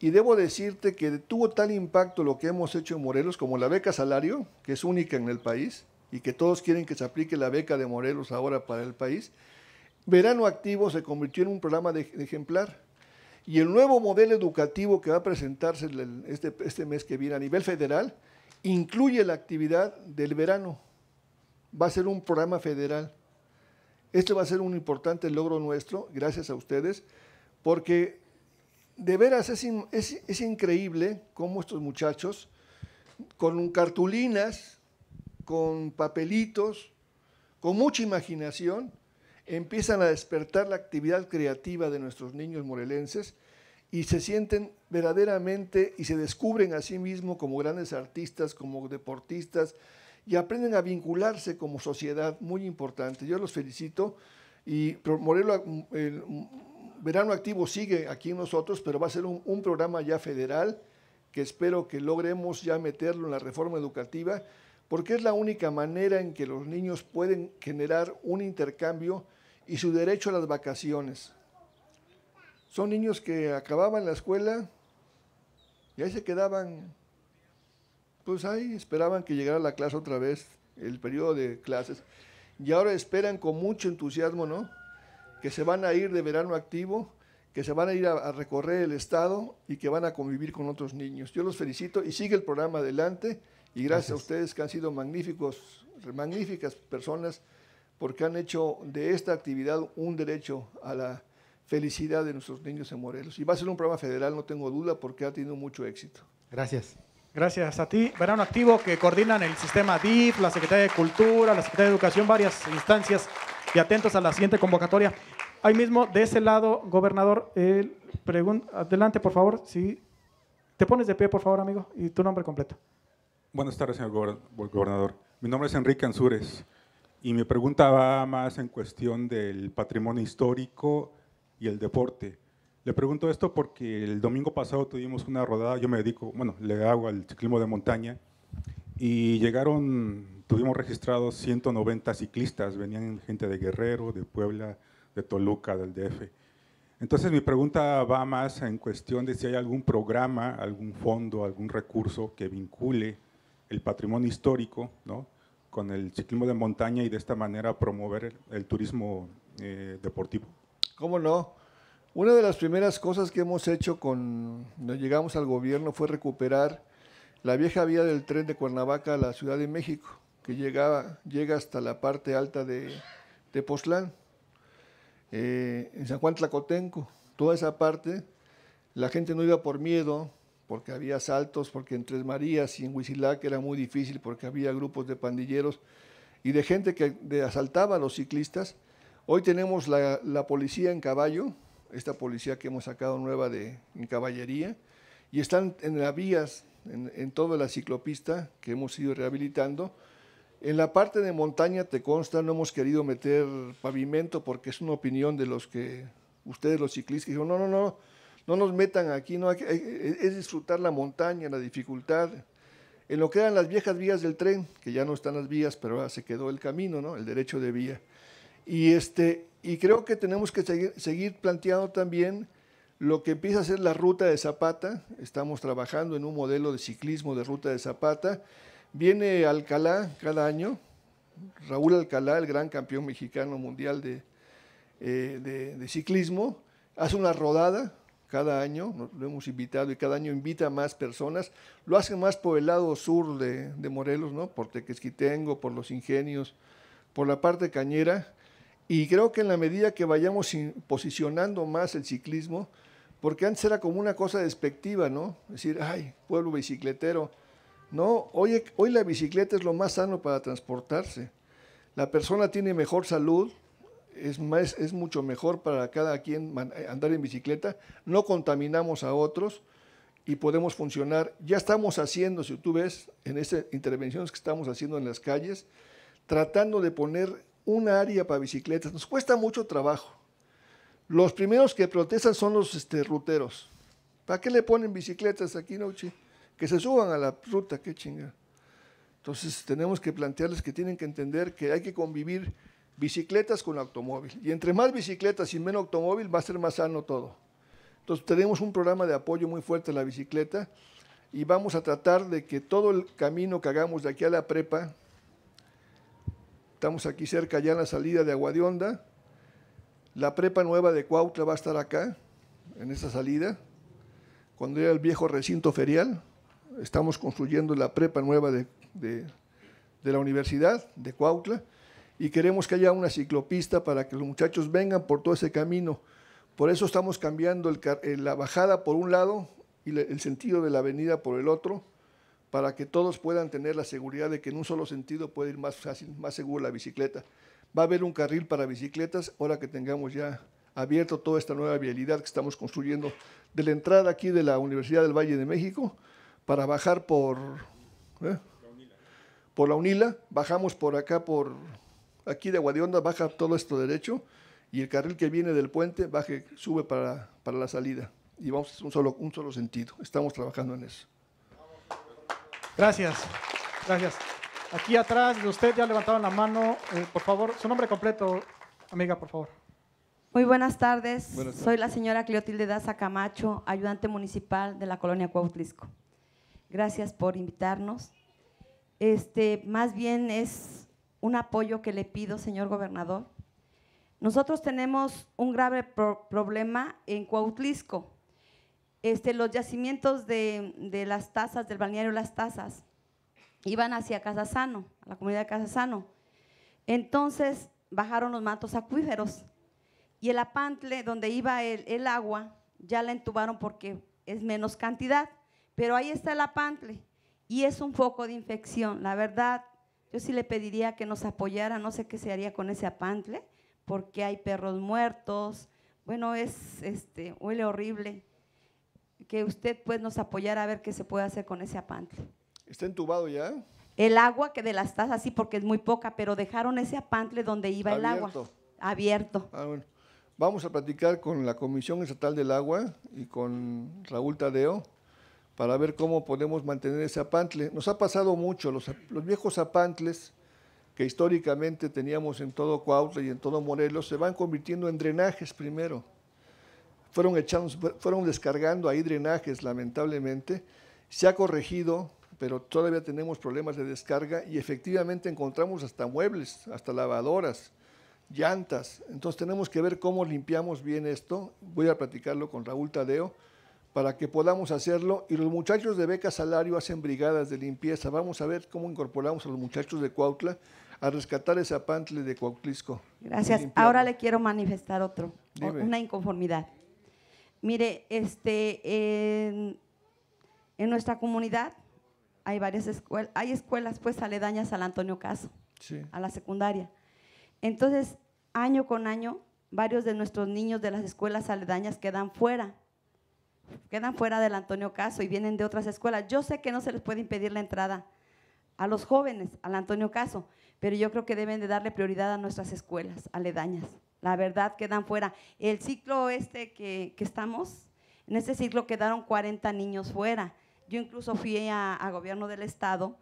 S5: Y debo decirte que tuvo tal impacto lo que hemos hecho en Morelos, como la beca salario, que es única en el país, y que todos quieren que se aplique la beca de Morelos ahora para el país. Verano Activo se convirtió en un programa ejemplar y el nuevo modelo educativo que va a presentarse este, este, mes que viene a nivel federal incluye la actividad del verano. Va a ser un programa federal. Esto va a ser un importante logro nuestro, gracias a ustedes, porque de veras es, increíble cómo estos muchachos, con cartulinas, con papelitos, con mucha imaginación, empiezan a despertar la actividad creativa de nuestros niños morelenses y se sienten verdaderamente y se descubren a sí mismos como grandes artistas, como deportistas y aprenden a vincularse como sociedad, muy importante. Yo los felicito y Morelo, mm, el mm, Verano Activo sigue aquí en nosotros, pero va a ser un programa ya federal que espero que logremos ya meterlo en la reforma educativa, porque es la única manera en que los niños pueden generar un intercambio y su derecho a las vacaciones. Son niños que acababan la escuela y ahí se quedaban, pues ahí esperaban que llegara la clase otra vez, el periodo de clases. Y ahora esperan con mucho entusiasmo, ¿no? Que se van a ir de verano activo, que se van a ir a, recorrer el estado y que van a convivir con otros niños. Yo los felicito y sigue el programa adelante y gracias. gracias. a ustedes que han sido magníficos, magníficas personas porque han hecho de esta actividad un derecho a la felicidad de nuestros niños en Morelos. Y va a ser un programa federal, no tengo duda, porque ha tenido mucho éxito.
S12: Gracias. Gracias a
S2: ti. Verano Activo, que coordinan el sistema DIF, la Secretaría de Cultura, la Secretaría de Educación, varias instancias y atentos a la siguiente convocatoria. Ahí mismo, de ese lado, gobernador, adelante, por favor. te pones de pie, por favor, amigo, y tu nombre completo.
S3: Buenas tardes, señor gobernador. Mi nombre es Enrique Ansúrez. Y me preguntaba más en cuestión del patrimonio histórico y el deporte. Le pregunto esto porque el domingo pasado tuvimos una rodada, yo me dedico, bueno, le hago al ciclismo de montaña, y llegaron, tuvimos registrados 190 ciclistas, venían gente de Guerrero, de Puebla, de Toluca, del DF. Entonces mi pregunta va más en cuestión de si hay algún programa, algún fondo, algún recurso que vincule el patrimonio histórico, ¿no? con el ciclismo de montaña y de esta manera promover el, turismo eh, deportivo?
S5: ¿Cómo no? Una de las primeras cosas que hemos hecho cuando llegamos al gobierno fue recuperar la vieja vía del tren de Cuernavaca a la Ciudad de México, que llegaba, llega hasta la parte alta de, de eh, en San Juan Tlacotenco. Toda esa parte, la gente no iba por miedo, porque había asaltos, porque en Tres Marías y en que era muy difícil porque había grupos de pandilleros y de gente que asaltaba a los ciclistas. Hoy tenemos la, policía en caballo, esta policía que hemos sacado nueva de, en caballería, y están en las vías, en, en toda la ciclopista que hemos ido rehabilitando. En la parte de montaña, te consta, no hemos querido meter pavimento porque es una opinión de los que ustedes, los ciclistas, dijeron, no, no, no, no nos metan aquí, no, es disfrutar la montaña, la dificultad. En lo que eran las viejas vías del tren, que ya no están las vías, pero ahora se quedó el camino, ¿no? el derecho de vía. Y, este, y creo que tenemos que seguir, planteando también lo que empieza a ser la ruta de Zapata. Estamos trabajando en un modelo de ciclismo de ruta de Zapata. Viene Alcalá cada año, Raúl Alcalá, el gran campeón mexicano mundial de, eh, de ciclismo, hace una rodada cada año, lo hemos invitado y cada año invita a más personas. Lo hacen más por el lado sur de, Morelos, ¿no? por Tequesquitengo, por los ingenios, por la parte cañera. Y creo que en la medida que vayamos posicionando más el ciclismo, porque antes era como una cosa despectiva, ¿no? Decir, ay, pueblo bicicletero. No, hoy, hoy la bicicleta es lo más sano para transportarse. La persona tiene mejor salud, es, más, es mucho mejor para cada quien eh, andar en bicicleta, no contaminamos a otros y podemos funcionar. Ya estamos haciendo, si tú ves, en estas intervenciones que estamos haciendo en las calles, tratando de poner un área para bicicletas. Nos cuesta mucho trabajo. Los primeros que protestan son los este, ruteros. ¿Para qué le ponen bicicletas aquí, Noche? Que se suban a la ruta, qué chinga. Entonces tenemos que plantearles que tienen que entender que hay que convivir bicicletas con automóvil. Y entre más bicicletas y menos automóvil va a ser más sano todo. Entonces tenemos un programa de apoyo muy fuerte a la bicicleta y vamos a tratar de que todo el camino que hagamos de aquí a la prepa, estamos aquí cerca ya en la salida de Aguadionda, la prepa nueva de Cuautla va a estar acá, en esa salida, cuando era el viejo recinto ferial, estamos construyendo la prepa nueva de, de la universidad de Cuautla, y queremos que haya una ciclopista para que los muchachos vengan por todo ese camino. Por eso estamos cambiando eh, la bajada por un lado y el sentido de la avenida por el otro, para que todos puedan tener la seguridad de que en un solo sentido puede ir más fácil, más seguro la bicicleta. Va a haber un carril para bicicletas ahora que tengamos ya abierto toda esta nueva vialidad que estamos construyendo de la entrada aquí de la Universidad del Valle de México para bajar por, ¿eh? por la UNILA, bajamos por acá por aquí de Guadionda baja todo esto derecho y el carril que viene del puente baje, sube para, la salida. Y vamos un solo, un solo sentido. Estamos trabajando en eso. Gracias.
S2: Gracias. Aquí atrás de usted ya levantaron la mano. Eh, por favor, su nombre completo, amiga, por favor.
S15: Muy buenas tardes. Soy la señora Cleotilde Daza Camacho, ayudante municipal de la colonia Cuautlisco. Gracias por invitarnos. Este, más bien es un apoyo que le pido, señor gobernador. Nosotros tenemos un grave problema en Cuautlisco. Este, los yacimientos de, las tazas, del balneario Las Tazas, iban hacia Casasano, a la comunidad de Casasano. Entonces bajaron los mantos acuíferos y el apantle donde iba el, el agua ya la entubaron porque es menos cantidad, pero ahí está el apantle y es un foco de infección. La verdad, yo sí le pediría que nos apoyara, no sé qué se haría con ese apantle, porque hay perros muertos, bueno, es, este, huele horrible. Que usted pues nos apoyara a ver qué se puede hacer con ese apantle.
S5: ¿Está entubado ya?
S15: El agua que de las tazas, sí, porque es muy poca, pero dejaron ese apantle donde iba
S5: el agua. Abierto. Ah, Vamos a platicar con la Comisión Estatal del Agua y con Raúl Tadeo para ver cómo podemos mantener ese apantle. Nos ha pasado mucho, los, viejos apantles que históricamente teníamos en todo Cuautla y en todo Morelos se van convirtiendo en drenajes primero. Fueron, echados, fueron descargando ahí drenajes, lamentablemente. Se ha corregido, pero todavía tenemos problemas de descarga y efectivamente encontramos hasta muebles, hasta lavadoras, llantas. Entonces tenemos que ver cómo limpiamos bien esto. Voy a platicarlo con Raúl Tadeo para que podamos hacerlo. Y los muchachos de Beca Salario hacen brigadas de limpieza. Vamos a ver cómo incorporamos a los muchachos de Cuautla a rescatar ese Pantle de Cuautlisco. Gracias. Ahora
S15: le quiero manifestar otro, una inconformidad. Mire, este, en, nuestra comunidad hay varias escuelas, hay escuelas pues aledañas al Antonio Caso, a la secundaria. Entonces, año con año, varios de nuestros niños de las escuelas aledañas quedan fuera quedan fuera del Antonio Caso y vienen de otras escuelas. Yo sé que no se les puede impedir la entrada a los jóvenes, al Antonio Caso, pero yo creo que deben de darle prioridad a nuestras escuelas aledañas. La verdad, quedan fuera. El ciclo este que, estamos, en este ciclo quedaron 40 niños fuera. Yo incluso fui a, a gobierno del estado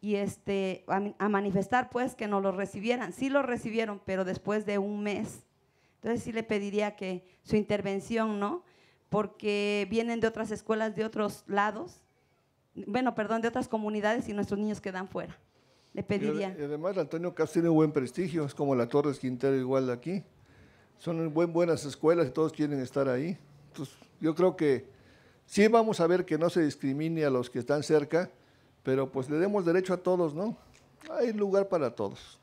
S15: y este, a, manifestar pues que no los recibieran. Sí los recibieron, pero después de un mes. Entonces sí le pediría que su intervención, ¿no? porque vienen de otras escuelas de otros lados, bueno, perdón, de otras comunidades y nuestros niños quedan fuera. Le pediría.
S5: Y además, Antonio Castro tiene buen prestigio, es como la Torres Quintero igual de aquí. Son buen, buenas escuelas y todos quieren estar ahí. Entonces, yo creo que sí vamos a ver que no se discrimine a los que están cerca, pero pues le demos derecho a todos, ¿no? Hay lugar para todos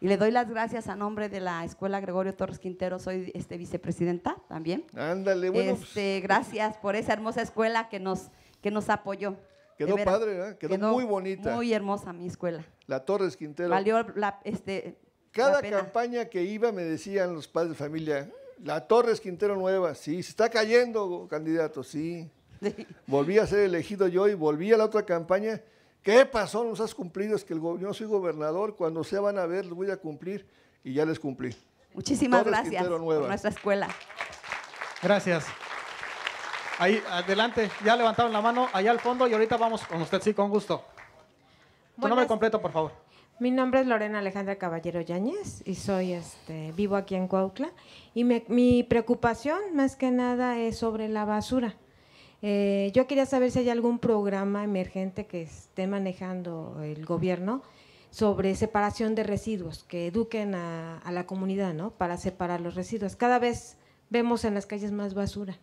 S15: y le doy las gracias a nombre de la Escuela Gregorio Torres Quintero, soy este, vicepresidenta también. Ándale, bueno. Pues. Este, gracias por esa hermosa escuela que nos, que nos apoyó. Quedó padre, ¿verdad? Quedó, muy bonita. Muy hermosa mi escuela.
S5: La Torres Quintero. Valió
S15: la, este,
S5: Cada campaña que iba me decían los padres de familia, la Torres Quintero nueva, sí, se está cayendo, candidato, sí. Volví a ser elegido yo y volví a la otra campaña ¿Qué pasó? nos has cumplido. Es que el yo soy gobernador. Cuando se van a ver, les voy a cumplir. Y ya les cumplí. Muchísimas gracias por nuestra escuela. Gracias.
S2: Ahí, adelante. Ya levantaron la mano allá al fondo y ahorita vamos con usted, sí, con gusto.
S16: Tu nombre completo, por favor. Mi nombre es Lorena Alejandra Caballero Yáñez y soy este, vivo aquí en Cuautla. Y mi preocupación más que nada es sobre la basura. Eh, yo quería saber si hay algún programa emergente que esté manejando el gobierno sobre separación de residuos, que eduquen a, la comunidad, ¿no? Para separar los residuos. Cada vez vemos en las calles más basura.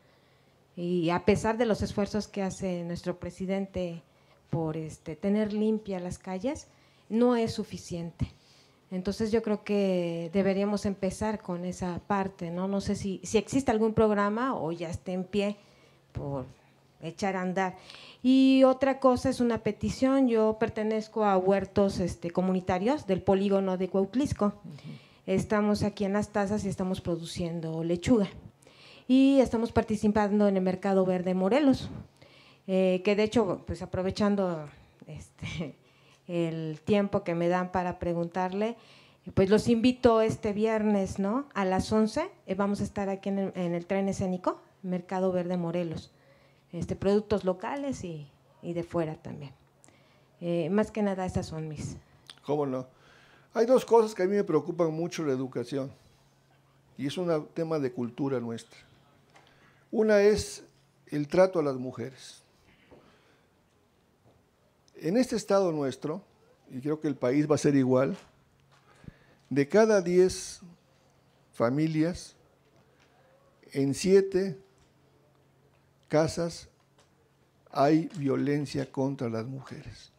S16: Y a pesar de los esfuerzos que hace nuestro presidente por este, tener limpias las calles, no es suficiente. Entonces yo creo que deberíamos empezar con esa parte, ¿no? No sé si, si existe algún programa o ya esté en pie por echar a andar. Y otra cosa es una petición, yo pertenezco a huertos este, comunitarios del polígono de Cuauclisco. Estamos aquí en las tazas y estamos produciendo lechuga. Y estamos participando en el Mercado Verde Morelos, eh, que de hecho, pues aprovechando este, el tiempo que me dan para preguntarle, pues los invito este viernes, ¿no? A las 11 eh, vamos a estar aquí en el tren escénico, Mercado Verde Morelos este, productos locales y, de fuera también. Eh, más que nada, esas son mis.
S5: ¿Cómo no? Hay dos cosas que a mí me preocupan mucho la educación y es un tema de cultura nuestra. Una es el trato a las mujeres. En este estado nuestro, y creo que el país va a ser igual, de cada 10 familias, en 7 casas hay violencia contra las mujeres.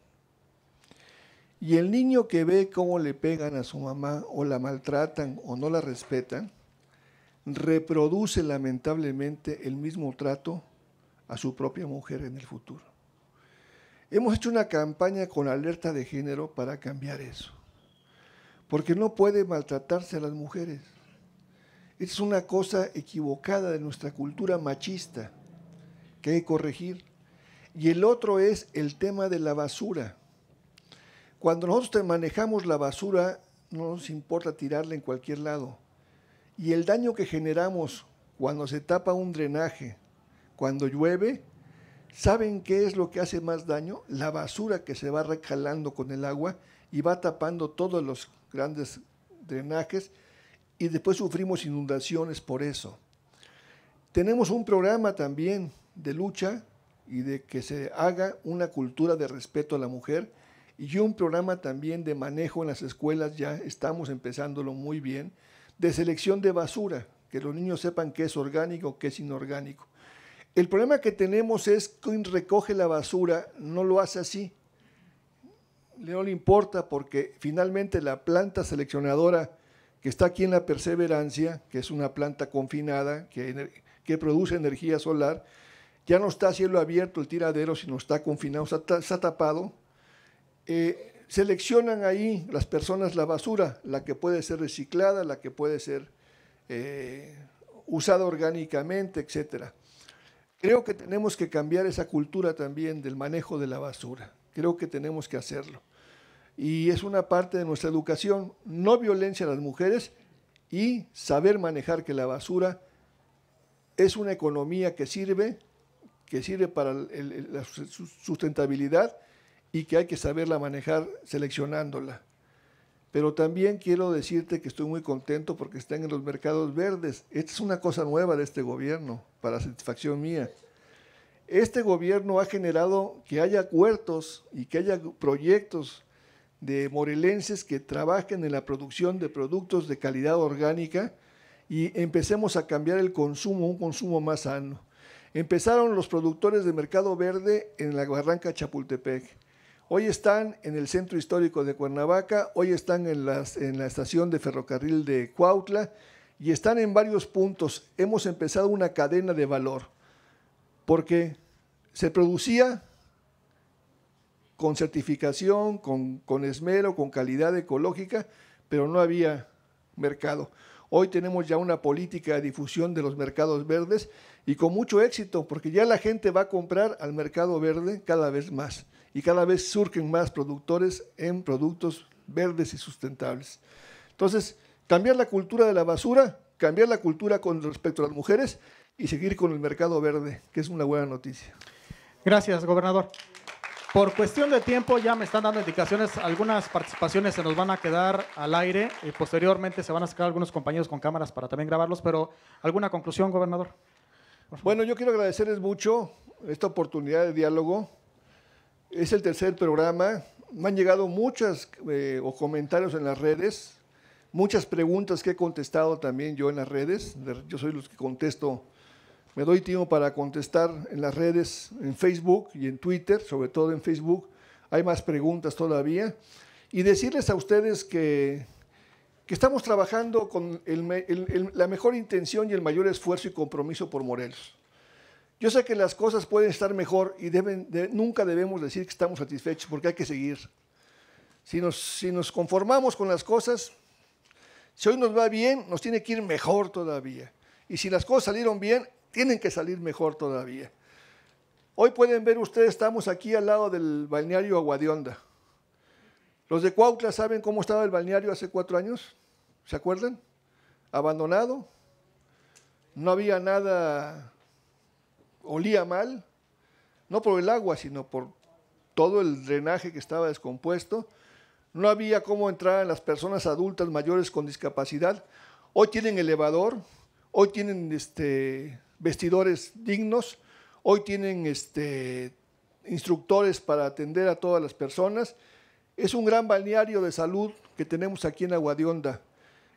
S5: Y el niño que ve cómo le pegan a su mamá o la maltratan o no la respetan, reproduce lamentablemente el mismo trato a su propia mujer en el futuro. Hemos hecho una campaña con alerta de género para cambiar eso, porque no puede maltratarse a las mujeres. Es una cosa equivocada de nuestra cultura machista que corregir. Y el otro es el tema de la basura. Cuando nosotros manejamos la basura, no nos importa tirarla en cualquier lado. Y el daño que generamos cuando se tapa un drenaje, cuando llueve, ¿saben qué es lo que hace más daño? La basura que se va recalando con el agua y va tapando todos los grandes drenajes y después sufrimos inundaciones por eso. Tenemos un programa también de lucha y de que se haga una cultura de respeto a la mujer y un programa también de manejo en las escuelas, ya estamos empezándolo muy bien, de selección de basura, que los niños sepan qué es orgánico, qué es inorgánico. El problema que tenemos es que recoge la basura no lo hace así. No le importa porque finalmente la planta seleccionadora que está aquí en la Perseverancia, que es una planta confinada que, que produce energía solar, ya no está a cielo abierto el tiradero, sino está confinado, está, tapado. Eh, seleccionan ahí las personas la basura, la que puede ser reciclada, la que puede ser eh, usada orgánicamente, etc. Creo que tenemos que cambiar esa cultura también del manejo de la basura. Creo que tenemos que hacerlo. Y es una parte de nuestra educación, no violencia a las mujeres y saber manejar que la basura es una economía que sirve que sirve para la sustentabilidad y que hay que saberla manejar seleccionándola. Pero también quiero decirte que estoy muy contento porque están en los mercados verdes. Esta es una cosa nueva de este gobierno, para satisfacción mía. Este gobierno ha generado que haya huertos y que haya proyectos de morelenses que trabajen en la producción de productos de calidad orgánica y empecemos a cambiar el consumo, un consumo más sano. Empezaron los productores de Mercado Verde en la Barranca Chapultepec. Hoy están en el centro histórico de Cuernavaca, hoy están en, en la estación de ferrocarril de Cuautla y están en varios puntos. Hemos empezado una cadena de valor porque se producía con certificación, con, con esmero, con calidad ecológica, pero no había mercado. Hoy tenemos ya una política de difusión de los mercados verdes y con mucho éxito, porque ya la gente va a comprar al mercado verde cada vez más y cada vez surgen más productores en productos verdes y sustentables. Entonces, cambiar la cultura de la basura, cambiar la cultura con respecto a las mujeres y seguir con el mercado verde, que es una buena noticia.
S2: Gracias, gobernador.
S5: Por cuestión de tiempo ya
S2: me están dando indicaciones, algunas participaciones se nos van a quedar al aire y posteriormente se van a sacar algunos compañeros con cámaras para también grabarlos, pero ¿alguna conclusión, gobernador?
S5: Bueno, yo quiero agradecerles mucho esta oportunidad de diálogo. Es el tercer programa, me han llegado muchas eh, o comentarios en las redes, muchas preguntas que he contestado también yo en las redes, yo soy los que contesto me doy tiempo para contestar en las redes, en Facebook y en Twitter, sobre todo en Facebook. Hay más preguntas todavía. Y decirles a ustedes que, que estamos trabajando con la mejor intención y el mayor esfuerzo y compromiso por Morelos. Yo sé que las cosas pueden estar mejor y deben, de, nunca debemos decir que estamos satisfechos porque hay que seguir. Si nos, si nos conformamos con las cosas, si hoy nos va bien, nos tiene que ir mejor todavía. Y si las cosas salieron bien, tienen que salir mejor todavía. Hoy pueden ver ustedes, estamos aquí al lado del balneario Aguadionda. Los de Cuautla saben cómo estaba el balneario hace cuatro años, ¿se acuerdan? Abandonado, no había nada, olía mal, no por el agua, sino por todo el drenaje que estaba descompuesto. No había cómo entrar a las personas adultas mayores con discapacidad. Hoy tienen elevador, hoy tienen este, vestidores dignos, hoy tienen este, instructores para atender a todas las personas. Es un gran balneario de salud que tenemos aquí en Aguadionda.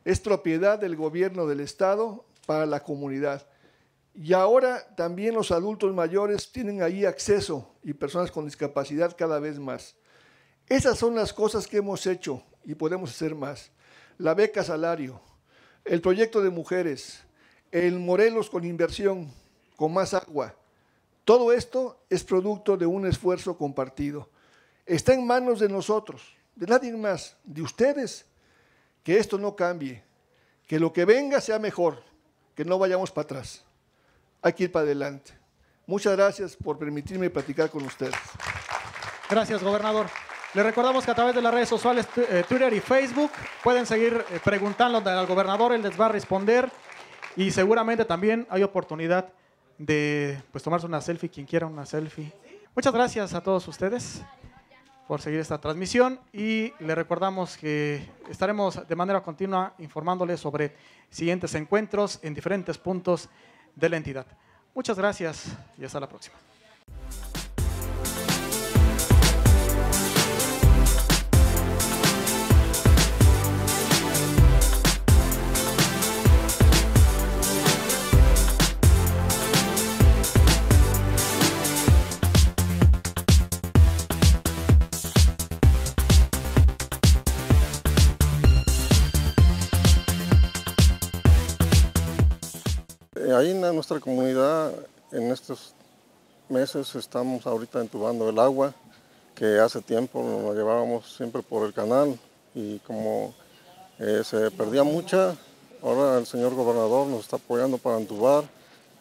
S5: Es propiedad del gobierno del Estado para la comunidad. Y ahora también los adultos mayores tienen ahí acceso y personas con discapacidad cada vez más. Esas son las cosas que hemos hecho y podemos hacer más. La beca salario, el proyecto de mujeres, el Morelos con inversión, con más agua. Todo esto es producto de un esfuerzo compartido. Está en manos de nosotros, de nadie más, de ustedes, que esto no cambie, que lo que venga sea mejor, que no vayamos para atrás. Hay que ir para adelante. Muchas gracias por permitirme platicar con ustedes. Gracias, gobernador.
S2: Le recordamos que a través de las redes sociales eh, Twitter y Facebook pueden seguir eh, preguntando al gobernador, él les va a responder. Y seguramente también hay oportunidad de pues, tomarse una selfie, quien quiera una selfie. Muchas gracias a todos ustedes por seguir esta transmisión y le recordamos que estaremos de manera continua informándoles sobre siguientes encuentros en diferentes puntos de la entidad. Muchas gracias y hasta la próxima.
S9: En nuestra comunidad, en estos meses estamos ahorita entubando el agua, que hace tiempo nos llevábamos siempre por el canal y como eh, se perdía mucha, ahora el señor gobernador nos está apoyando para entubar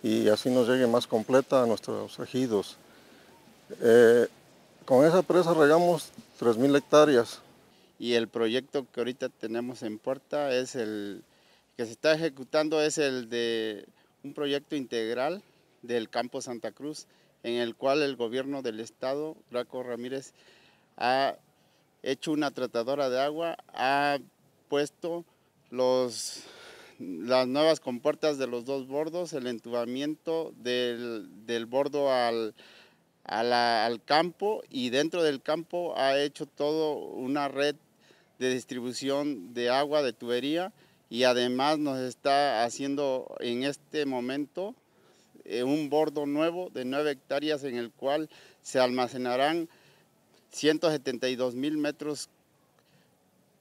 S9: y así nos llegue más completa a nuestros ejidos. Eh, con esa presa regamos 3.000 hectáreas. Y el proyecto que ahorita tenemos en puerta es el que se está ejecutando, es el de un proyecto integral del campo Santa Cruz, en el cual el gobierno del estado, Draco Ramírez, ha hecho una tratadora de agua, ha puesto los, las nuevas compuertas de los dos bordos, el entubamiento del, bordo al, campo y dentro del campo ha hecho todo una red de distribución de agua, de tubería, y además nos está haciendo en este momento eh, un bordo nuevo de 9 hectáreas en el cual se almacenarán 172 mil metros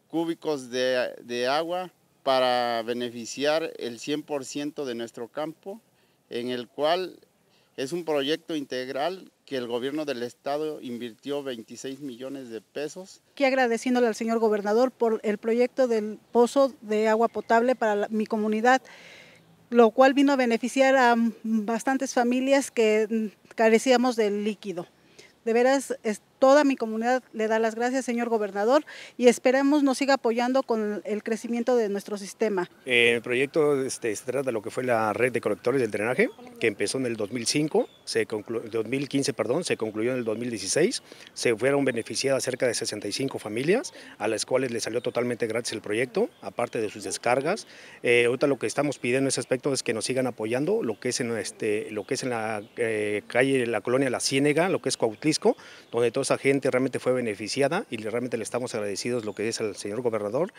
S9: cúbicos de, de, agua para beneficiar el 100% de nuestro campo, en el cual es un proyecto integral que el gobierno del estado invirtió 26 millones de pesos.
S7: Que agradeciéndole al señor gobernador por el proyecto del pozo de agua potable para mi comunidad, lo cual vino a beneficiar a bastantes familias que mm, carecíamos del líquido. De veras, toda mi comunidad le da las gracias, señor gobernador, y esperamos nos siga apoyando con el crecimiento de nuestro sistema.
S3: Eh, el proyecto este, se trata de lo que fue la red de colectores del drenaje, que empezó en el 2005, se 2015, perdón, se concluyó en el 2016, se fueron beneficiadas cerca de 65 familias, a las cuales le salió totalmente gratis el proyecto, aparte de sus descargas. Eh, ahorita lo que estamos pidiendo en ese aspecto es que nos sigan apoyando, lo que es en, este, lo que es en la eh, calle, la colonia La Ciénega, lo que es Cuautlisco, donde todos gente realmente fue beneficiada y realmente le estamos agradecidos lo que es al señor gobernador.